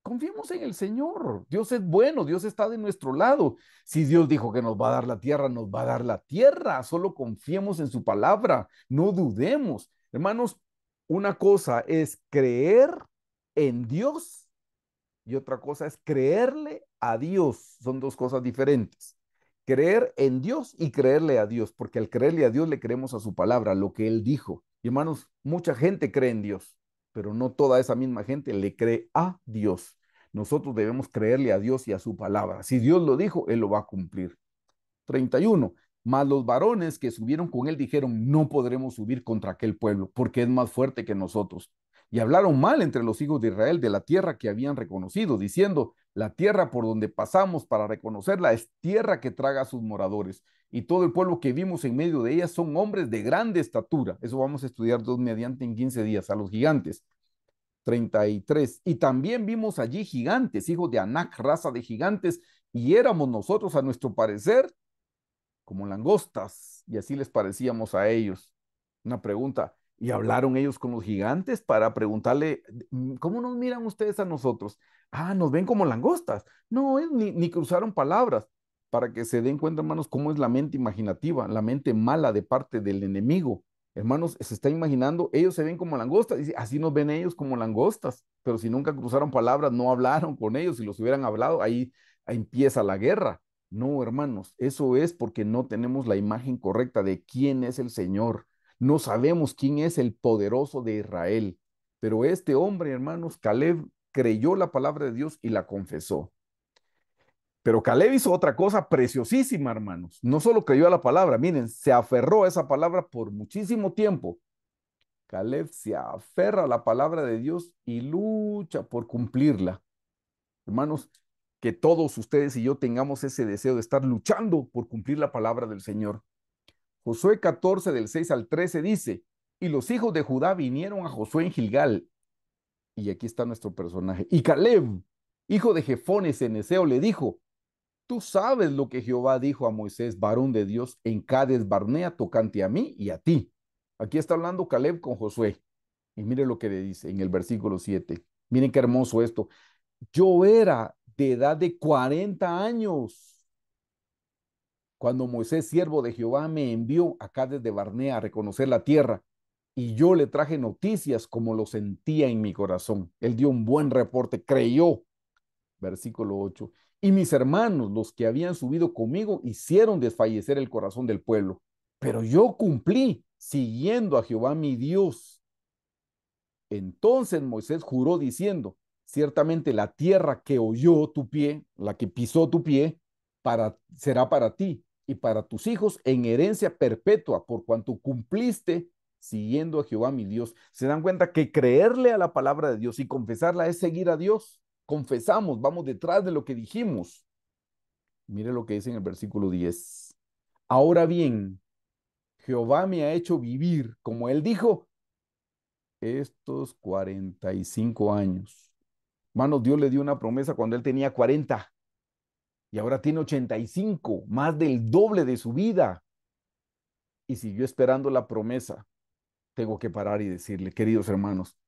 Confiemos en el Señor. Dios es bueno, Dios está de nuestro lado. Si Dios dijo que nos va a dar la tierra, nos va a dar la tierra. Solo confiemos en su palabra, no dudemos. Hermanos, una cosa es creer en Dios y otra cosa es creerle a Dios. Son dos cosas diferentes. Creer en Dios y creerle a Dios, porque al creerle a Dios le creemos a su palabra, lo que Él dijo. Y hermanos, mucha gente cree en Dios, pero no toda esa misma gente le cree a Dios. Nosotros debemos creerle a Dios y a su palabra. Si Dios lo dijo, Él lo va a cumplir. 31. Mas los varones que subieron con él dijeron, no podremos subir contra aquel pueblo, porque es más fuerte que nosotros. Y hablaron mal entre los hijos de Israel de la tierra que habían reconocido, diciendo, la tierra por donde pasamos para reconocerla es tierra que traga a sus moradores y todo el pueblo que vimos en medio de ellas son hombres de grande estatura. Eso vamos a estudiar dos mediante en 15 días, a los gigantes. 33. Y también vimos allí gigantes, hijos de Anac, raza de gigantes, y éramos nosotros, a nuestro parecer, como langostas, y así les parecíamos a ellos. Una pregunta, ¿y hablaron ellos con los gigantes para preguntarle, mm, ¿cómo nos miran ustedes a nosotros? Ah, nos ven como langostas. No, ni cruzaron palabras para que se den cuenta, hermanos, cómo es la mente imaginativa, la mente mala de parte del enemigo. Hermanos, se está imaginando, ellos se ven como langostas, así nos ven ellos como langostas, pero si nunca cruzaron palabras, no hablaron con ellos, si los hubieran hablado, ahí empieza la guerra. No, hermanos, eso es porque no tenemos la imagen correcta de quién es el Señor. No sabemos quién es el poderoso de Israel. Pero este hombre, hermanos, Caleb, creyó la palabra de Dios y la confesó. Pero Caleb hizo otra cosa preciosísima, hermanos. No solo creyó a la palabra, miren, se aferró a esa palabra por muchísimo tiempo. Caleb se aferra a la palabra de Dios y lucha por cumplirla. Hermanos, que todos ustedes y yo tengamos ese deseo de estar luchando por cumplir la palabra del Señor. Josué 14 del 6 al 13 dice, y los hijos de Judá vinieron a Josué en Gilgal. Y aquí está nuestro personaje. Y Caleb, hijo de Jefones en Eseo, le dijo, Tú sabes lo que Jehová dijo a Moisés, varón de Dios, en Cades Barnea, tocante a mí y a ti. Aquí está hablando Caleb con Josué. Y mire lo que le dice en el versículo 7. Miren qué hermoso esto. Yo era de edad de 40 años cuando Moisés, siervo de Jehová, me envió a Cádiz de Barnea a reconocer la tierra. Y yo le traje noticias como lo sentía en mi corazón. Él dio un buen reporte, creyó. Versículo 8. Y mis hermanos, los que habían subido conmigo, hicieron desfallecer el corazón del pueblo. Pero yo cumplí siguiendo a Jehová mi Dios. Entonces Moisés juró diciendo, ciertamente la tierra que oyó tu pie, la que pisó tu pie, será para ti y para tus hijos en herencia perpetua, por cuanto cumpliste siguiendo a Jehová mi Dios. Se dan cuenta que creerle a la palabra de Dios y confesarla es seguir a Dios confesamos, vamos detrás de lo que dijimos. Mire lo que dice en el versículo 10. Ahora bien, Jehová me ha hecho vivir, como él dijo, estos 45 años. Hermanos, Dios le dio una promesa cuando él tenía 40 y ahora tiene 85, más del doble de su vida. Y siguió esperando la promesa. Tengo que parar y decirle, queridos hermanos,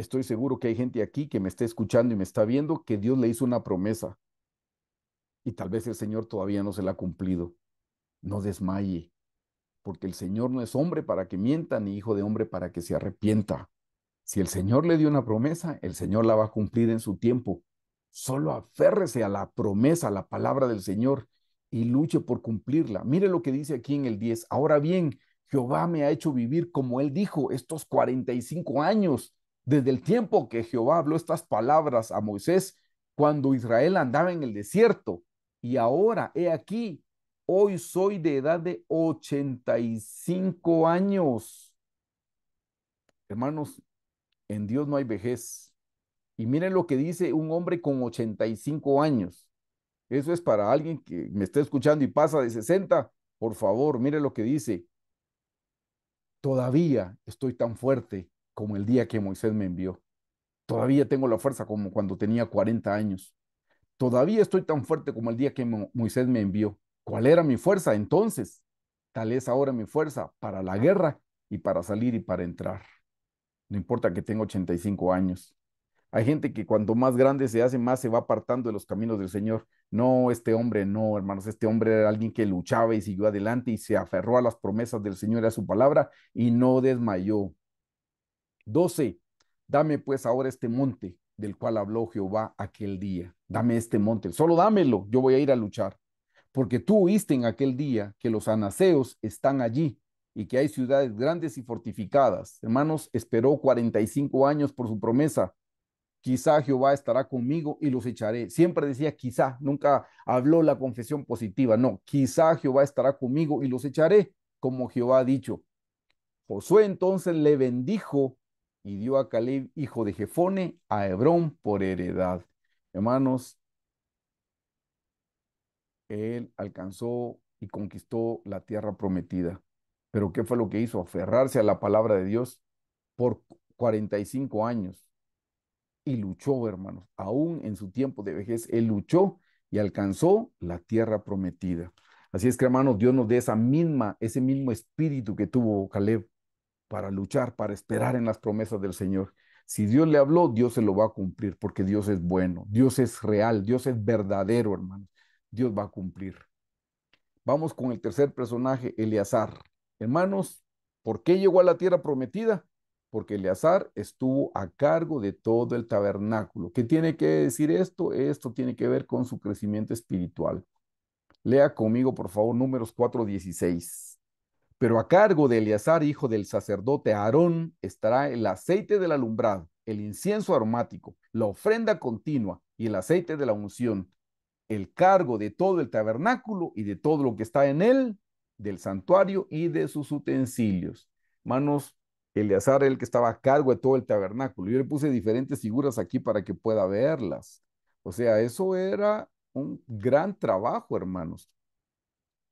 estoy seguro que hay gente aquí que me está escuchando y me está viendo que Dios le hizo una promesa y tal vez el Señor todavía no se la ha cumplido. No desmaye, porque el Señor no es hombre para que mienta ni hijo de hombre para que se arrepienta. Si el Señor le dio una promesa, el Señor la va a cumplir en su tiempo. Solo aférrese a la promesa, a la palabra del Señor y luche por cumplirla. Mire lo que dice aquí en el 10. Ahora bien, Jehová me ha hecho vivir como él dijo estos 45 años desde el tiempo que Jehová habló estas palabras a Moisés, cuando Israel andaba en el desierto, y ahora, he aquí, hoy soy de edad de 85 años. Hermanos, en Dios no hay vejez. Y miren lo que dice un hombre con 85 años. Eso es para alguien que me está escuchando y pasa de 60. Por favor, mire lo que dice. Todavía estoy tan fuerte como el día que Moisés me envió. Todavía tengo la fuerza como cuando tenía 40 años. Todavía estoy tan fuerte como el día que Moisés me envió. ¿Cuál era mi fuerza entonces? Tal es ahora mi fuerza para la guerra y para salir y para entrar. No importa que tenga 85 años. Hay gente que cuanto más grande se hace, más se va apartando de los caminos del Señor. No, este hombre no, hermanos, este hombre era alguien que luchaba y siguió adelante y se aferró a las promesas del Señor a su palabra y no desmayó. 12. Dame pues ahora este monte del cual habló Jehová aquel día. Dame este monte, solo dámelo, yo voy a ir a luchar. Porque tú oíste en aquel día que los anaseos están allí y que hay ciudades grandes y fortificadas. Hermanos, esperó 45 años por su promesa. Quizá Jehová estará conmigo y los echaré. Siempre decía quizá, nunca habló la confesión positiva. No, quizá Jehová estará conmigo y los echaré, como Jehová ha dicho. Josué entonces le bendijo y dio a Caleb, hijo de Jefone, a Hebrón por heredad. Hermanos, él alcanzó y conquistó la tierra prometida. Pero ¿qué fue lo que hizo? Aferrarse a la palabra de Dios por 45 años. Y luchó, hermanos. Aún en su tiempo de vejez, él luchó y alcanzó la tierra prometida. Así es que, hermanos, Dios nos dé esa misma, ese mismo espíritu que tuvo Caleb para luchar, para esperar en las promesas del Señor. Si Dios le habló, Dios se lo va a cumplir, porque Dios es bueno, Dios es real, Dios es verdadero, hermanos. Dios va a cumplir. Vamos con el tercer personaje, Eleazar. Hermanos, ¿por qué llegó a la tierra prometida? Porque Eleazar estuvo a cargo de todo el tabernáculo. ¿Qué tiene que decir esto? Esto tiene que ver con su crecimiento espiritual. Lea conmigo, por favor, números 4.16. Pero a cargo de Eleazar, hijo del sacerdote Aarón, estará el aceite del alumbrado, el incienso aromático, la ofrenda continua y el aceite de la unción, el cargo de todo el tabernáculo y de todo lo que está en él, del santuario y de sus utensilios. Manos, Eleazar, el que estaba a cargo de todo el tabernáculo. Yo le puse diferentes figuras aquí para que pueda verlas. O sea, eso era un gran trabajo, hermanos.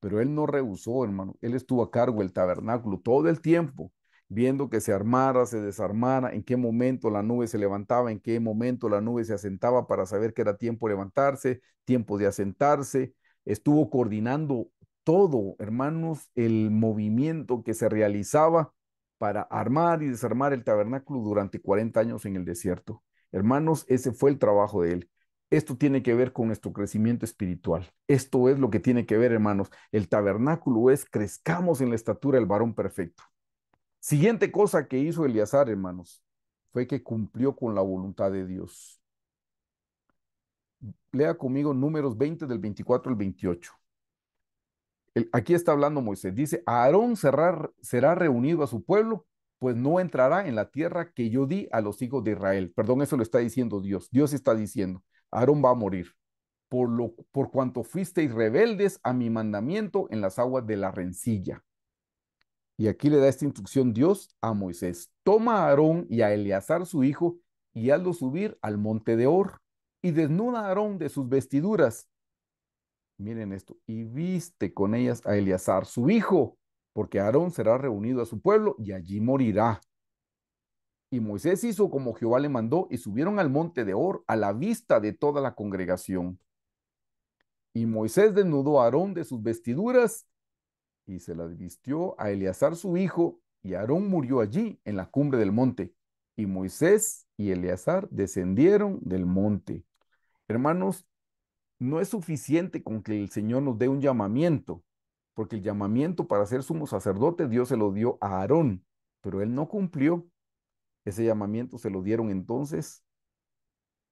Pero él no rehusó, hermano. Él estuvo a cargo del tabernáculo todo el tiempo, viendo que se armara, se desarmara, en qué momento la nube se levantaba, en qué momento la nube se asentaba para saber que era tiempo de levantarse, tiempo de asentarse. Estuvo coordinando todo, hermanos, el movimiento que se realizaba para armar y desarmar el tabernáculo durante 40 años en el desierto. Hermanos, ese fue el trabajo de él. Esto tiene que ver con nuestro crecimiento espiritual. Esto es lo que tiene que ver, hermanos. El tabernáculo es crezcamos en la estatura del varón perfecto. Siguiente cosa que hizo Eleazar, hermanos, fue que cumplió con la voluntad de Dios. Lea conmigo números 20 del 24 al 28. aquí está hablando Moisés. Dice, Aarón será reunido a su pueblo, pues no entrará en la tierra que yo di a los hijos de Israel. Perdón, eso lo está diciendo Dios. Dios está diciendo. Aarón va a morir. Por, lo, por cuanto fuisteis rebeldes a mi mandamiento en las aguas de la rencilla. Y aquí le da esta instrucción Dios a Moisés. Toma a Aarón y a Eleazar su hijo y hazlo subir al monte de Or. Y desnuda a Aarón de sus vestiduras. Miren esto. Y viste con ellas a Eleazar su hijo, porque Aarón será reunido a su pueblo y allí morirá. Y Moisés hizo como Jehová le mandó y subieron al monte de Or a la vista de toda la congregación. Y Moisés desnudó a Aarón de sus vestiduras y se las vistió a Eleazar su hijo, y Aarón murió allí en la cumbre del monte. Y Moisés y Eleazar descendieron del monte. Hermanos, no es suficiente con que el Señor nos dé un llamamiento, porque el llamamiento para ser sumo sacerdote Dios se lo dio a Aarón, pero él no cumplió. Ese llamamiento se lo dieron entonces.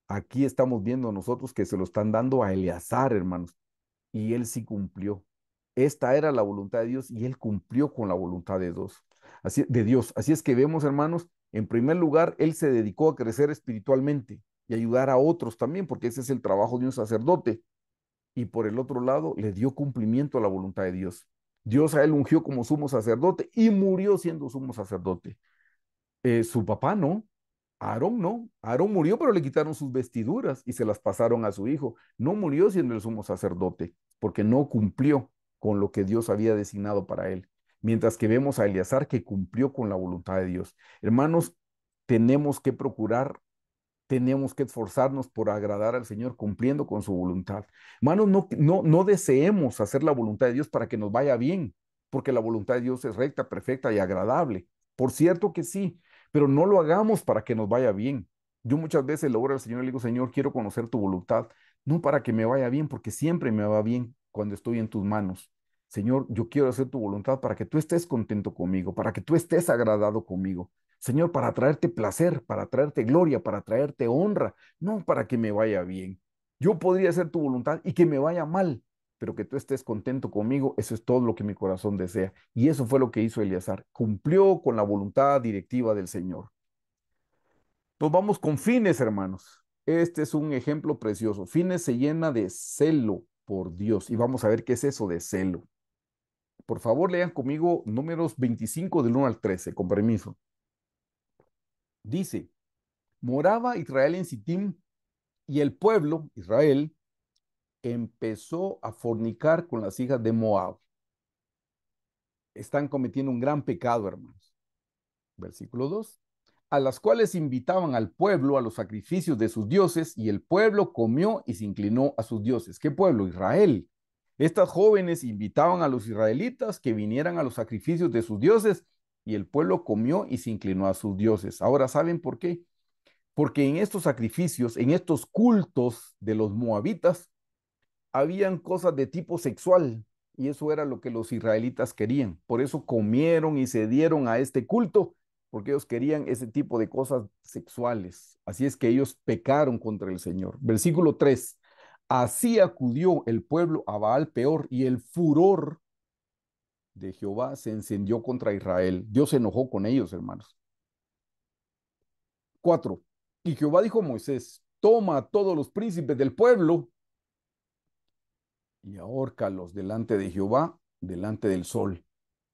Aquí estamos viendo nosotros que se lo están dando a Eleazar, hermanos. Y él sí cumplió. Esta era la voluntad de Dios y él cumplió con la voluntad de Dios. Así, de Dios. Así es que vemos, hermanos, en primer lugar, él se dedicó a crecer espiritualmente y ayudar a otros también, porque ese es el trabajo de un sacerdote. Y por el otro lado, le dio cumplimiento a la voluntad de Dios. Dios a él ungió como sumo sacerdote y murió siendo sumo sacerdote. Eh, su papá no, Aarón no. Aarón murió, pero le quitaron sus vestiduras y se las pasaron a su hijo. No murió siendo el sumo sacerdote, porque no cumplió con lo que Dios había designado para él. Mientras que vemos a Eleazar que cumplió con la voluntad de Dios. Hermanos, tenemos que procurar, tenemos que esforzarnos por agradar al Señor cumpliendo con su voluntad. Hermanos, no, no, no deseemos hacer la voluntad de Dios para que nos vaya bien, porque la voluntad de Dios es recta, perfecta y agradable. Por cierto que sí, pero no lo hagamos para que nos vaya bien. Yo muchas veces le oro al Señor y le digo, Señor, quiero conocer tu voluntad, no para que me vaya bien, porque siempre me va bien cuando estoy en tus manos. Señor, yo quiero hacer tu voluntad para que tú estés contento conmigo, para que tú estés agradado conmigo. Señor, para traerte placer, para traerte gloria, para traerte honra, no para que me vaya bien. Yo podría hacer tu voluntad y que me vaya mal, pero que tú estés contento conmigo, eso es todo lo que mi corazón desea. Y eso fue lo que hizo Eleazar, cumplió con la voluntad directiva del Señor. Nos vamos con fines, hermanos. Este es un ejemplo precioso. Fines se llena de celo por Dios. Y vamos a ver qué es eso de celo. Por favor, lean conmigo números 25 del 1 al 13, con permiso. Dice, moraba Israel en Sittim y el pueblo, Israel, empezó a fornicar con las hijas de Moab. Están cometiendo un gran pecado, hermanos. Versículo 2. A las cuales invitaban al pueblo a los sacrificios de sus dioses y el pueblo comió y se inclinó a sus dioses. ¿Qué pueblo? Israel. Estas jóvenes invitaban a los israelitas que vinieran a los sacrificios de sus dioses y el pueblo comió y se inclinó a sus dioses. Ahora, ¿saben por qué? Porque en estos sacrificios, en estos cultos de los moabitas, habían cosas de tipo sexual y eso era lo que los israelitas querían. Por eso comieron y se dieron a este culto, porque ellos querían ese tipo de cosas sexuales. Así es que ellos pecaron contra el Señor. Versículo 3. Así acudió el pueblo a Baal peor y el furor de Jehová se encendió contra Israel. Dios se enojó con ellos, hermanos. 4. Y Jehová dijo a Moisés, toma a todos los príncipes del pueblo y ahórcalos delante de Jehová, delante del sol.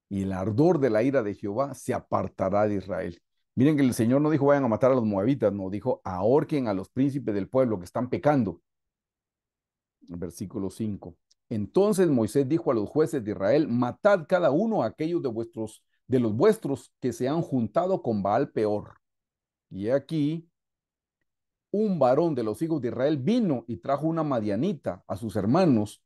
Y el ardor de la ira de Jehová se apartará de Israel. Miren que el Señor no dijo vayan a matar a los moabitas, no, dijo ahorquen a los príncipes del pueblo que están pecando. Versículo 5. Entonces Moisés dijo a los jueces de Israel, matad cada uno a aquellos de vuestros de los vuestros que se han juntado con Baal peor. Y aquí un varón de los hijos de Israel vino y trajo una madianita a sus hermanos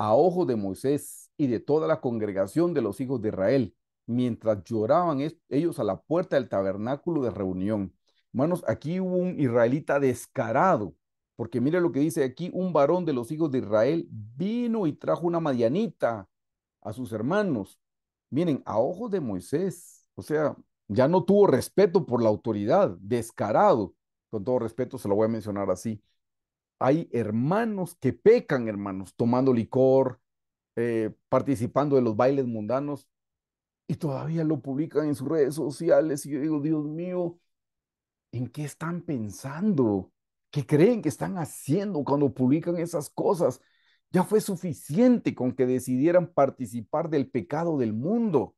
a ojos de Moisés y de toda la congregación de los hijos de Israel, mientras lloraban ellos a la puerta del tabernáculo de reunión. Hermanos, aquí hubo un israelita descarado, porque mire lo que dice aquí, un varón de los hijos de Israel vino y trajo una madianita a sus hermanos. Miren, a ojo de Moisés, o sea, ya no tuvo respeto por la autoridad, descarado. Con todo respeto se lo voy a mencionar así hay hermanos que pecan, hermanos, tomando licor, eh, participando de los bailes mundanos y todavía lo publican en sus redes sociales y yo digo, Dios mío, ¿en qué están pensando? ¿Qué creen que están haciendo cuando publican esas cosas? Ya fue suficiente con que decidieran participar del pecado del mundo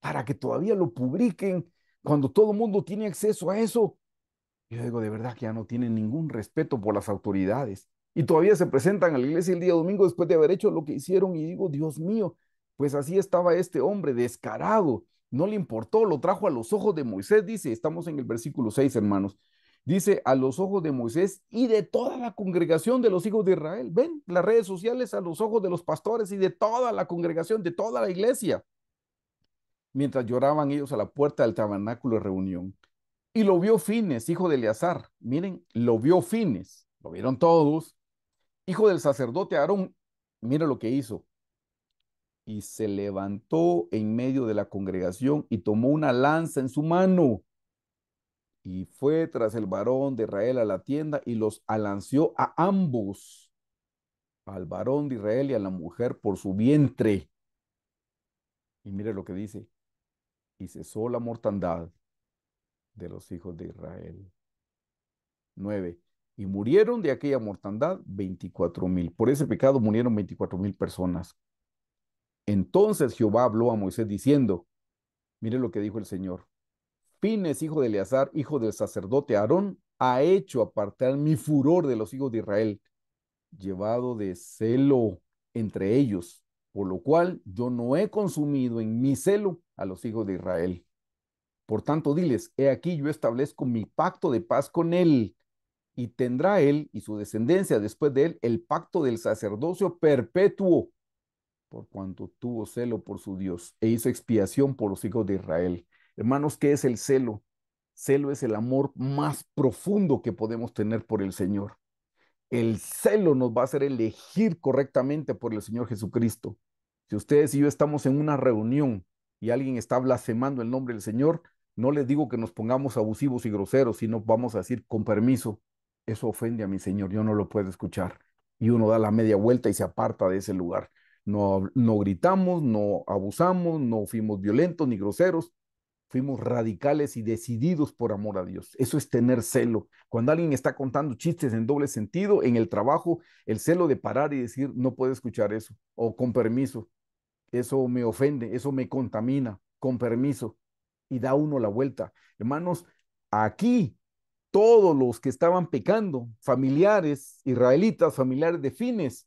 para que todavía lo publiquen cuando todo el mundo tiene acceso a eso. Yo digo, de verdad que ya no tienen ningún respeto por las autoridades. Y todavía se presentan a la iglesia el día domingo después de haber hecho lo que hicieron y digo, Dios mío, pues así estaba este hombre descarado. No le importó, lo trajo a los ojos de Moisés, dice, estamos en el versículo 6, hermanos. Dice, a los ojos de Moisés y de toda la congregación de los hijos de Israel. Ven las redes sociales a los ojos de los pastores y de toda la congregación, de toda la iglesia. Mientras lloraban ellos a la puerta del tabernáculo de reunión. Y lo vio Fines, hijo de Eleazar. Miren, lo vio Fines, lo vieron todos. Hijo del sacerdote Aarón, mira lo que hizo. Y se levantó en medio de la congregación y tomó una lanza en su mano. Y fue tras el varón de Israel a la tienda y los alanceó a ambos, al varón de Israel y a la mujer por su vientre. Y mire lo que dice. Y cesó la mortandad de los hijos de Israel. 9. Y murieron de aquella mortandad 24 mil. Por ese pecado murieron 24 mil personas. Entonces Jehová habló a Moisés diciendo, mire lo que dijo el Señor. Fines, hijo de Eleazar, hijo del sacerdote Aarón, ha hecho apartar mi furor de los hijos de Israel, llevado de celo entre ellos, por lo cual yo no he consumido en mi celo a los hijos de Israel. Por tanto, diles, he aquí yo establezco mi pacto de paz con él, y tendrá él y su descendencia después de él el pacto del sacerdocio perpetuo, por cuanto tuvo celo por su Dios e hizo expiación por los hijos de Israel. Hermanos, ¿qué es el celo? Celo es el amor más profundo que podemos tener por el Señor. El celo nos va a hacer elegir correctamente por el Señor Jesucristo. Si ustedes y yo estamos en una reunión y alguien está blasfemando el nombre del Señor, no les digo que nos pongamos abusivos y groseros, sino vamos a decir con permiso, eso ofende a mi Señor, yo no lo puedo escuchar. Y uno da la media vuelta y se aparta de ese lugar. No, no gritamos, no abusamos, no fuimos violentos ni groseros, fuimos radicales y decididos por amor a Dios. Eso es tener celo. Cuando alguien está contando chistes en doble sentido en el trabajo, el celo de parar y decir, no puedo escuchar eso, o con permiso, eso me ofende, eso me contamina, con permiso y da uno la vuelta. Hermanos, aquí todos los que estaban pecando, familiares, israelitas, familiares de Fines,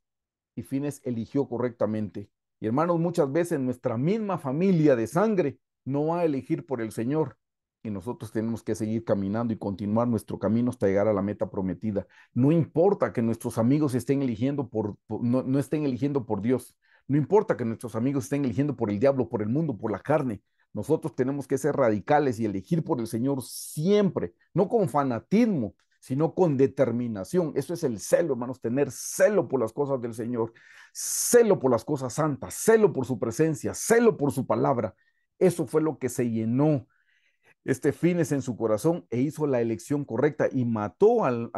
y Fines eligió correctamente. Y hermanos, muchas veces nuestra misma familia de sangre no va a elegir por el Señor. Y nosotros tenemos que seguir caminando y continuar nuestro camino hasta llegar a la meta prometida. No importa que nuestros amigos estén eligiendo por, no, no estén eligiendo por Dios. No importa que nuestros amigos estén eligiendo por el diablo, por el mundo, por la carne. Nosotros tenemos que ser radicales y elegir por el Señor siempre, no con fanatismo, sino con determinación. Eso es el celo, hermanos, tener celo por las cosas del Señor, celo por las cosas santas, celo por su presencia, celo por su palabra. Eso fue lo que se llenó este fines en su corazón e hizo la elección correcta y mató al,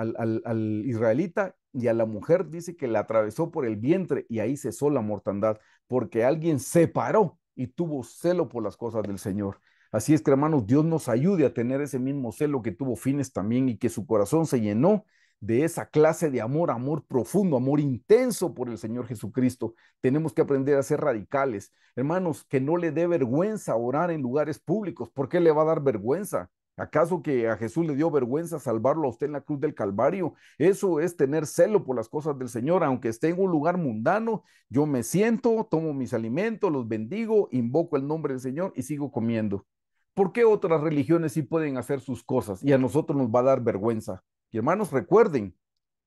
israelita y a la mujer, dice que la atravesó por el vientre y ahí cesó la mortandad, porque alguien se paró y tuvo celo por las cosas del Señor. Así es que, hermanos, Dios nos ayude a tener ese mismo celo que tuvo Fines también y que su corazón se llenó de esa clase de amor, amor profundo, amor intenso por el Señor Jesucristo. Tenemos que aprender a ser radicales. Hermanos, que no le dé vergüenza orar en lugares públicos. ¿Por qué le va a dar vergüenza? ¿Acaso que a Jesús le dio vergüenza salvarlo a usted en la cruz del Calvario? Eso es tener celo por las cosas del Señor, aunque esté en un lugar mundano, yo me siento, tomo mis alimentos, los bendigo, invoco el nombre del Señor y sigo comiendo. ¿Por qué otras religiones sí pueden hacer sus cosas y a nosotros nos va a dar vergüenza? Y hermanos, recuerden,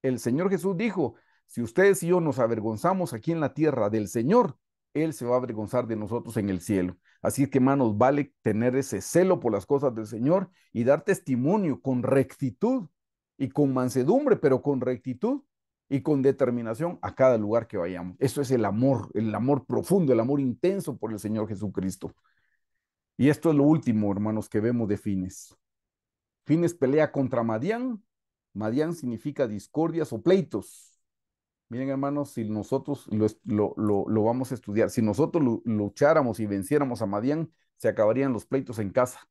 el Señor Jesús dijo, si ustedes y yo nos avergonzamos aquí en la tierra del Señor, él se va a avergonzar de nosotros en el cielo. Así que, hermanos, vale tener ese celo por las cosas del Señor y dar testimonio con rectitud y con mansedumbre, pero con rectitud y con determinación a cada lugar que vayamos. Eso es el amor, el amor profundo, el amor intenso por el Señor Jesucristo. Y esto es lo último, hermanos, que vemos de Fines. Fines pelea contra Madián. Madián significa discordias o pleitos. Miren, hermanos, si nosotros lo, vamos a estudiar, si nosotros lucháramos y venciéramos a Madián, se acabarían los pleitos en casa.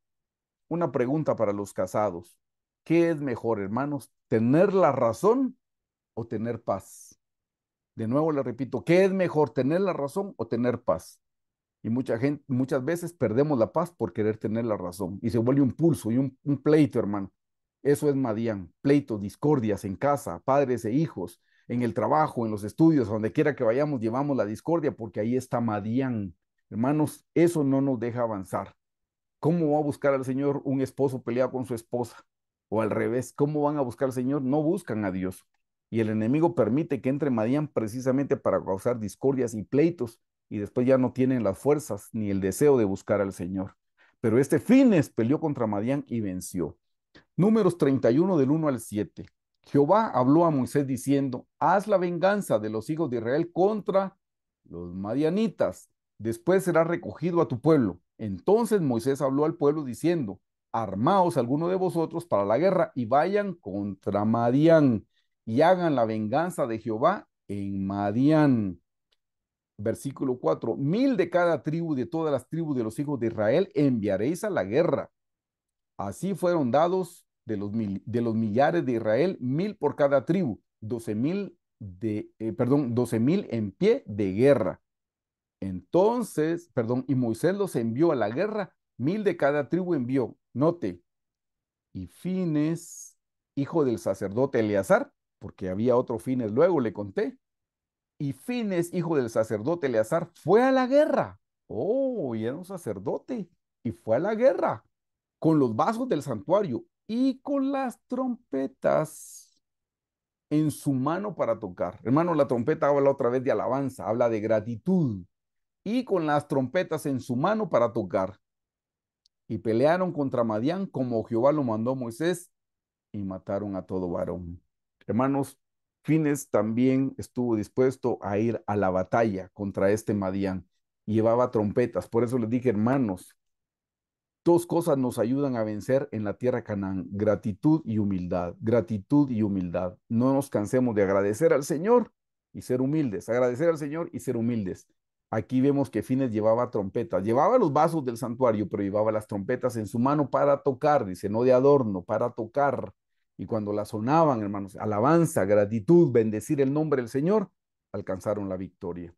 Una pregunta para los casados. ¿Qué es mejor, hermanos? ¿Tener la razón o tener paz? De nuevo le repito, ¿qué es mejor, tener la razón o tener paz? Y mucha gente, muchas veces perdemos la paz por querer tener la razón y se vuelve un pulso y un, pleito, hermano. Eso es Madián, pleitos, discordias en casa, padres e hijos, en el trabajo, en los estudios, donde quiera que vayamos, llevamos la discordia porque ahí está Madián. Hermanos, eso no nos deja avanzar. ¿Cómo va a buscar al Señor un esposo peleado con su esposa? O al revés, ¿cómo van a buscar al Señor? No buscan a Dios. Y el enemigo permite que entre Madián precisamente para causar discordias y pleitos, y después ya no tienen las fuerzas ni el deseo de buscar al Señor. Pero este Fines peleó contra Madián y venció. Números 31 del 1 al 7. Jehová habló a Moisés diciendo, haz la venganza de los hijos de Israel contra los madianitas, después será recogido a tu pueblo. Entonces Moisés habló al pueblo diciendo, armaos alguno de vosotros para la guerra y vayan contra Madián y hagan la venganza de Jehová en Madián. Versículo 4, mil de cada tribu de todas las tribus de los hijos de Israel enviaréis a la guerra. Así fueron dados de los, de los millares de Israel, mil por cada tribu, doce mil de, eh, perdón, doce mil en pie de guerra. Entonces, perdón, y Moisés los envió a la guerra, mil de cada tribu envió. Note, y Fines, hijo del sacerdote Eleazar, porque había otro Fines luego, le conté. Y Fines, hijo del sacerdote Eleazar, fue a la guerra. Oh, y era un sacerdote. Y fue a la guerra con los vasos del santuario y con las trompetas en su mano para tocar. Hermano, la trompeta habla otra vez de alabanza, habla de gratitud. Y con las trompetas en su mano para tocar. Y pelearon contra Madián como Jehová lo mandó Moisés y mataron a todo varón. Hermanos, Fines también estuvo dispuesto a ir a la batalla contra este Madián. Llevaba trompetas, por eso les dije, hermanos, Dos cosas nos ayudan a vencer en la tierra Canaán, gratitud y humildad, gratitud y humildad. No nos cansemos de agradecer al Señor y ser humildes, agradecer al Señor y ser humildes. Aquí vemos que Fines llevaba trompetas, llevaba los vasos del santuario, pero llevaba las trompetas en su mano para tocar, dice, no de adorno, para tocar. Y cuando las sonaban, hermanos, alabanza, gratitud, bendecir el nombre del Señor, alcanzaron la victoria.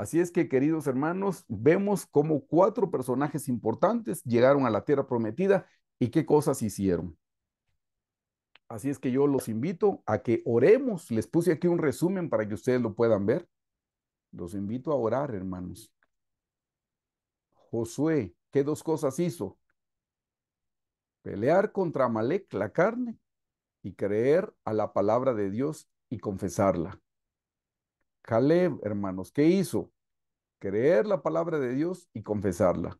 Así es que, queridos hermanos, vemos cómo cuatro personajes importantes llegaron a la tierra prometida y qué cosas hicieron. Así es que yo los invito a que oremos. Les puse aquí un resumen para que ustedes lo puedan ver. Los invito a orar, hermanos. Josué, ¿qué dos cosas hizo? Pelear contra Amalek, la carne, y creer a la palabra de Dios y confesarla. Caleb, hermanos, ¿qué hizo? Creer la palabra de Dios y confesarla.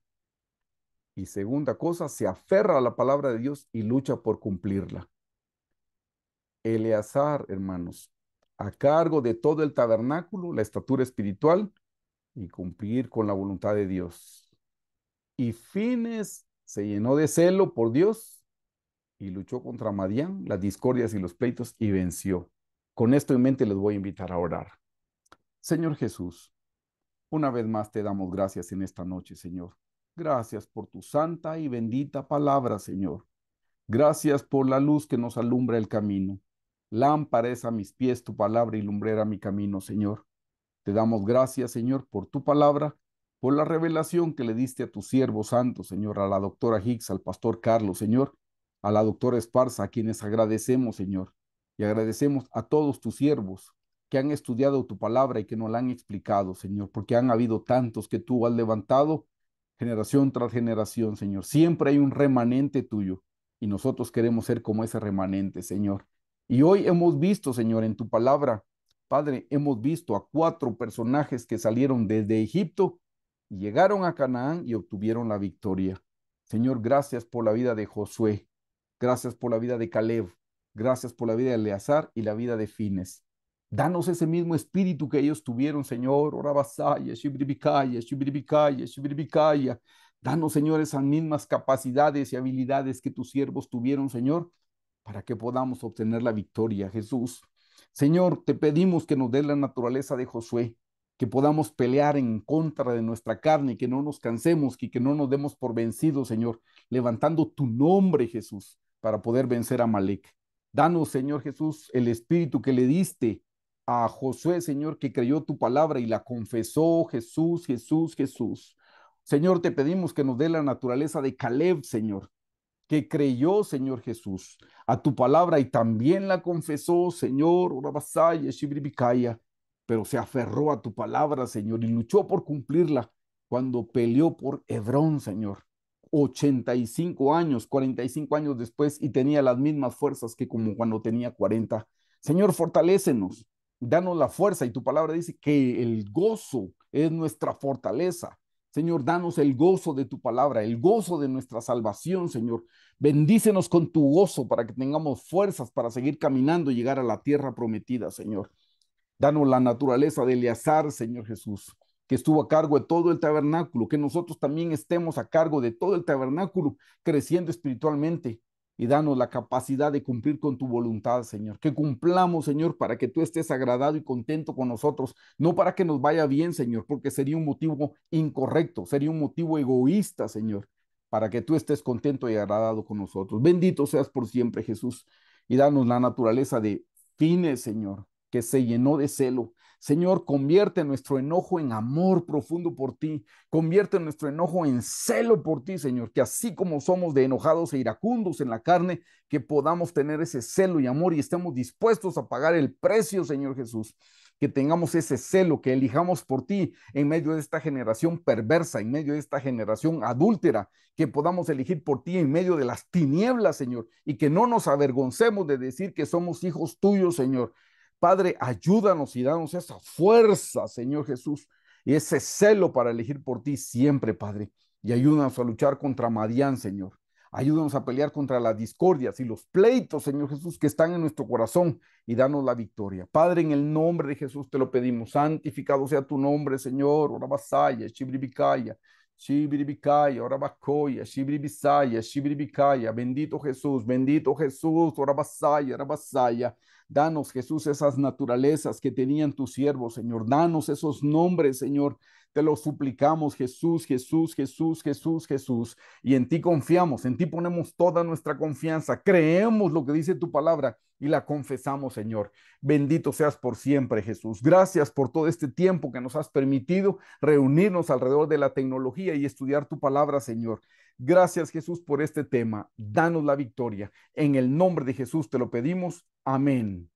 Y segunda cosa, se aferra a la palabra de Dios y lucha por cumplirla. Eleazar, hermanos, a cargo de todo el tabernáculo, la estatura espiritual y cumplir con la voluntad de Dios. Y Fines se llenó de celo por Dios y luchó contra Madián, las discordias y los pleitos y venció. Con esto en mente les voy a invitar a orar. Señor Jesús, una vez más te damos gracias en esta noche, Señor. Gracias por tu santa y bendita palabra, Señor. Gracias por la luz que nos alumbra el camino. Lámpara a mis pies tu palabra y lumbrera mi camino, Señor. Te damos gracias, Señor, por tu palabra, por la revelación que le diste a tu siervo santo, Señor, a la doctora Hicks, al pastor Carlos, Señor, a la doctora Esparza, a quienes agradecemos, Señor, y agradecemos a todos tus siervos que han estudiado tu palabra y que no la han explicado, Señor, porque han habido tantos que tú has levantado generación tras generación, Señor. Siempre hay un remanente tuyo y nosotros queremos ser como ese remanente, Señor. Y hoy hemos visto, Señor, en tu palabra, Padre, hemos visto a cuatro personajes que salieron desde Egipto y llegaron a Canaán y obtuvieron la victoria. Señor, gracias por la vida de Josué, gracias por la vida de Caleb, gracias por la vida de Eleazar y la vida de Fines. Danos ese mismo espíritu que ellos tuvieron, Señor. Danos, Señor, esas mismas capacidades y habilidades que tus siervos tuvieron, Señor, para que podamos obtener la victoria, Jesús. Señor, te pedimos que nos des la naturaleza de Josué, que podamos pelear en contra de nuestra carne, que no nos cansemos y que no nos demos por vencidos, Señor, levantando tu nombre, Jesús, para poder vencer a Malek. Danos, Señor Jesús, el espíritu que le diste a Josué, Señor, que creyó tu palabra y la confesó, Jesús, Jesús, Jesús. Señor, te pedimos que nos dé la naturaleza de Caleb, Señor, que creyó, Señor Jesús, a tu palabra y también la confesó, Señor, pero se aferró a tu palabra, Señor, y luchó por cumplirla cuando peleó por Hebrón, Señor. 85 años, 45 años después, y tenía las mismas fuerzas que como cuando tenía 40. Señor, fortalécenos, danos la fuerza. Y tu palabra dice que el gozo es nuestra fortaleza. Señor, danos el gozo de tu palabra, el gozo de nuestra salvación, Señor. Bendícenos con tu gozo para que tengamos fuerzas para seguir caminando y llegar a la tierra prometida, Señor. Danos la naturaleza de Eleazar, Señor Jesús, que estuvo a cargo de todo el tabernáculo, que nosotros también estemos a cargo de todo el tabernáculo, creciendo espiritualmente, y danos la capacidad de cumplir con tu voluntad, Señor. Que cumplamos, Señor, para que tú estés agradado y contento con nosotros, no para que nos vaya bien, Señor, porque sería un motivo incorrecto, sería un motivo egoísta, Señor, para que tú estés contento y agradado con nosotros. Bendito seas por siempre, Jesús, y danos la naturaleza de fines, Señor, que se llenó de celo. Señor, convierte nuestro enojo en amor profundo por ti. Convierte nuestro enojo en celo por ti, Señor. Que así como somos de enojados e iracundos en la carne, que podamos tener ese celo y amor y estemos dispuestos a pagar el precio, Señor Jesús. Que tengamos ese celo, que elijamos por ti en medio de esta generación perversa, en medio de esta generación adúltera, que podamos elegir por ti en medio de las tinieblas, Señor, y que no nos avergoncemos de decir que somos hijos tuyos, Señor, Padre, ayúdanos y danos esa fuerza, Señor Jesús, y ese celo para elegir por ti siempre, Padre. Y ayúdanos a luchar contra Madián, Señor. Ayúdanos a pelear contra las discordias y los pleitos, Señor Jesús, que están en nuestro corazón y danos la victoria. Padre, en el nombre de Jesús te lo pedimos. Santificado sea tu nombre, Señor. Orabasaya, Chibribicaya, Chibribicaya, Orabacoya, Chibribisaya, Chibribicaya. Bendito Jesús, bendito Jesús. Orabasaya, Orabasaya. Danos, Jesús, esas naturalezas que tenían tus siervos, Señor. Danos esos nombres, Señor. Te los suplicamos, Jesús, Jesús, Jesús, Jesús, Jesús. Y en ti confiamos, en ti ponemos toda nuestra confianza. Creemos lo que dice tu palabra y la confesamos, Señor. Bendito seas por siempre, Jesús. Gracias por todo este tiempo que nos has permitido reunirnos alrededor de la tecnología y estudiar tu palabra, Señor. Gracias Jesús por este tema. Danos la victoria. En el nombre de Jesús te lo pedimos. Amén.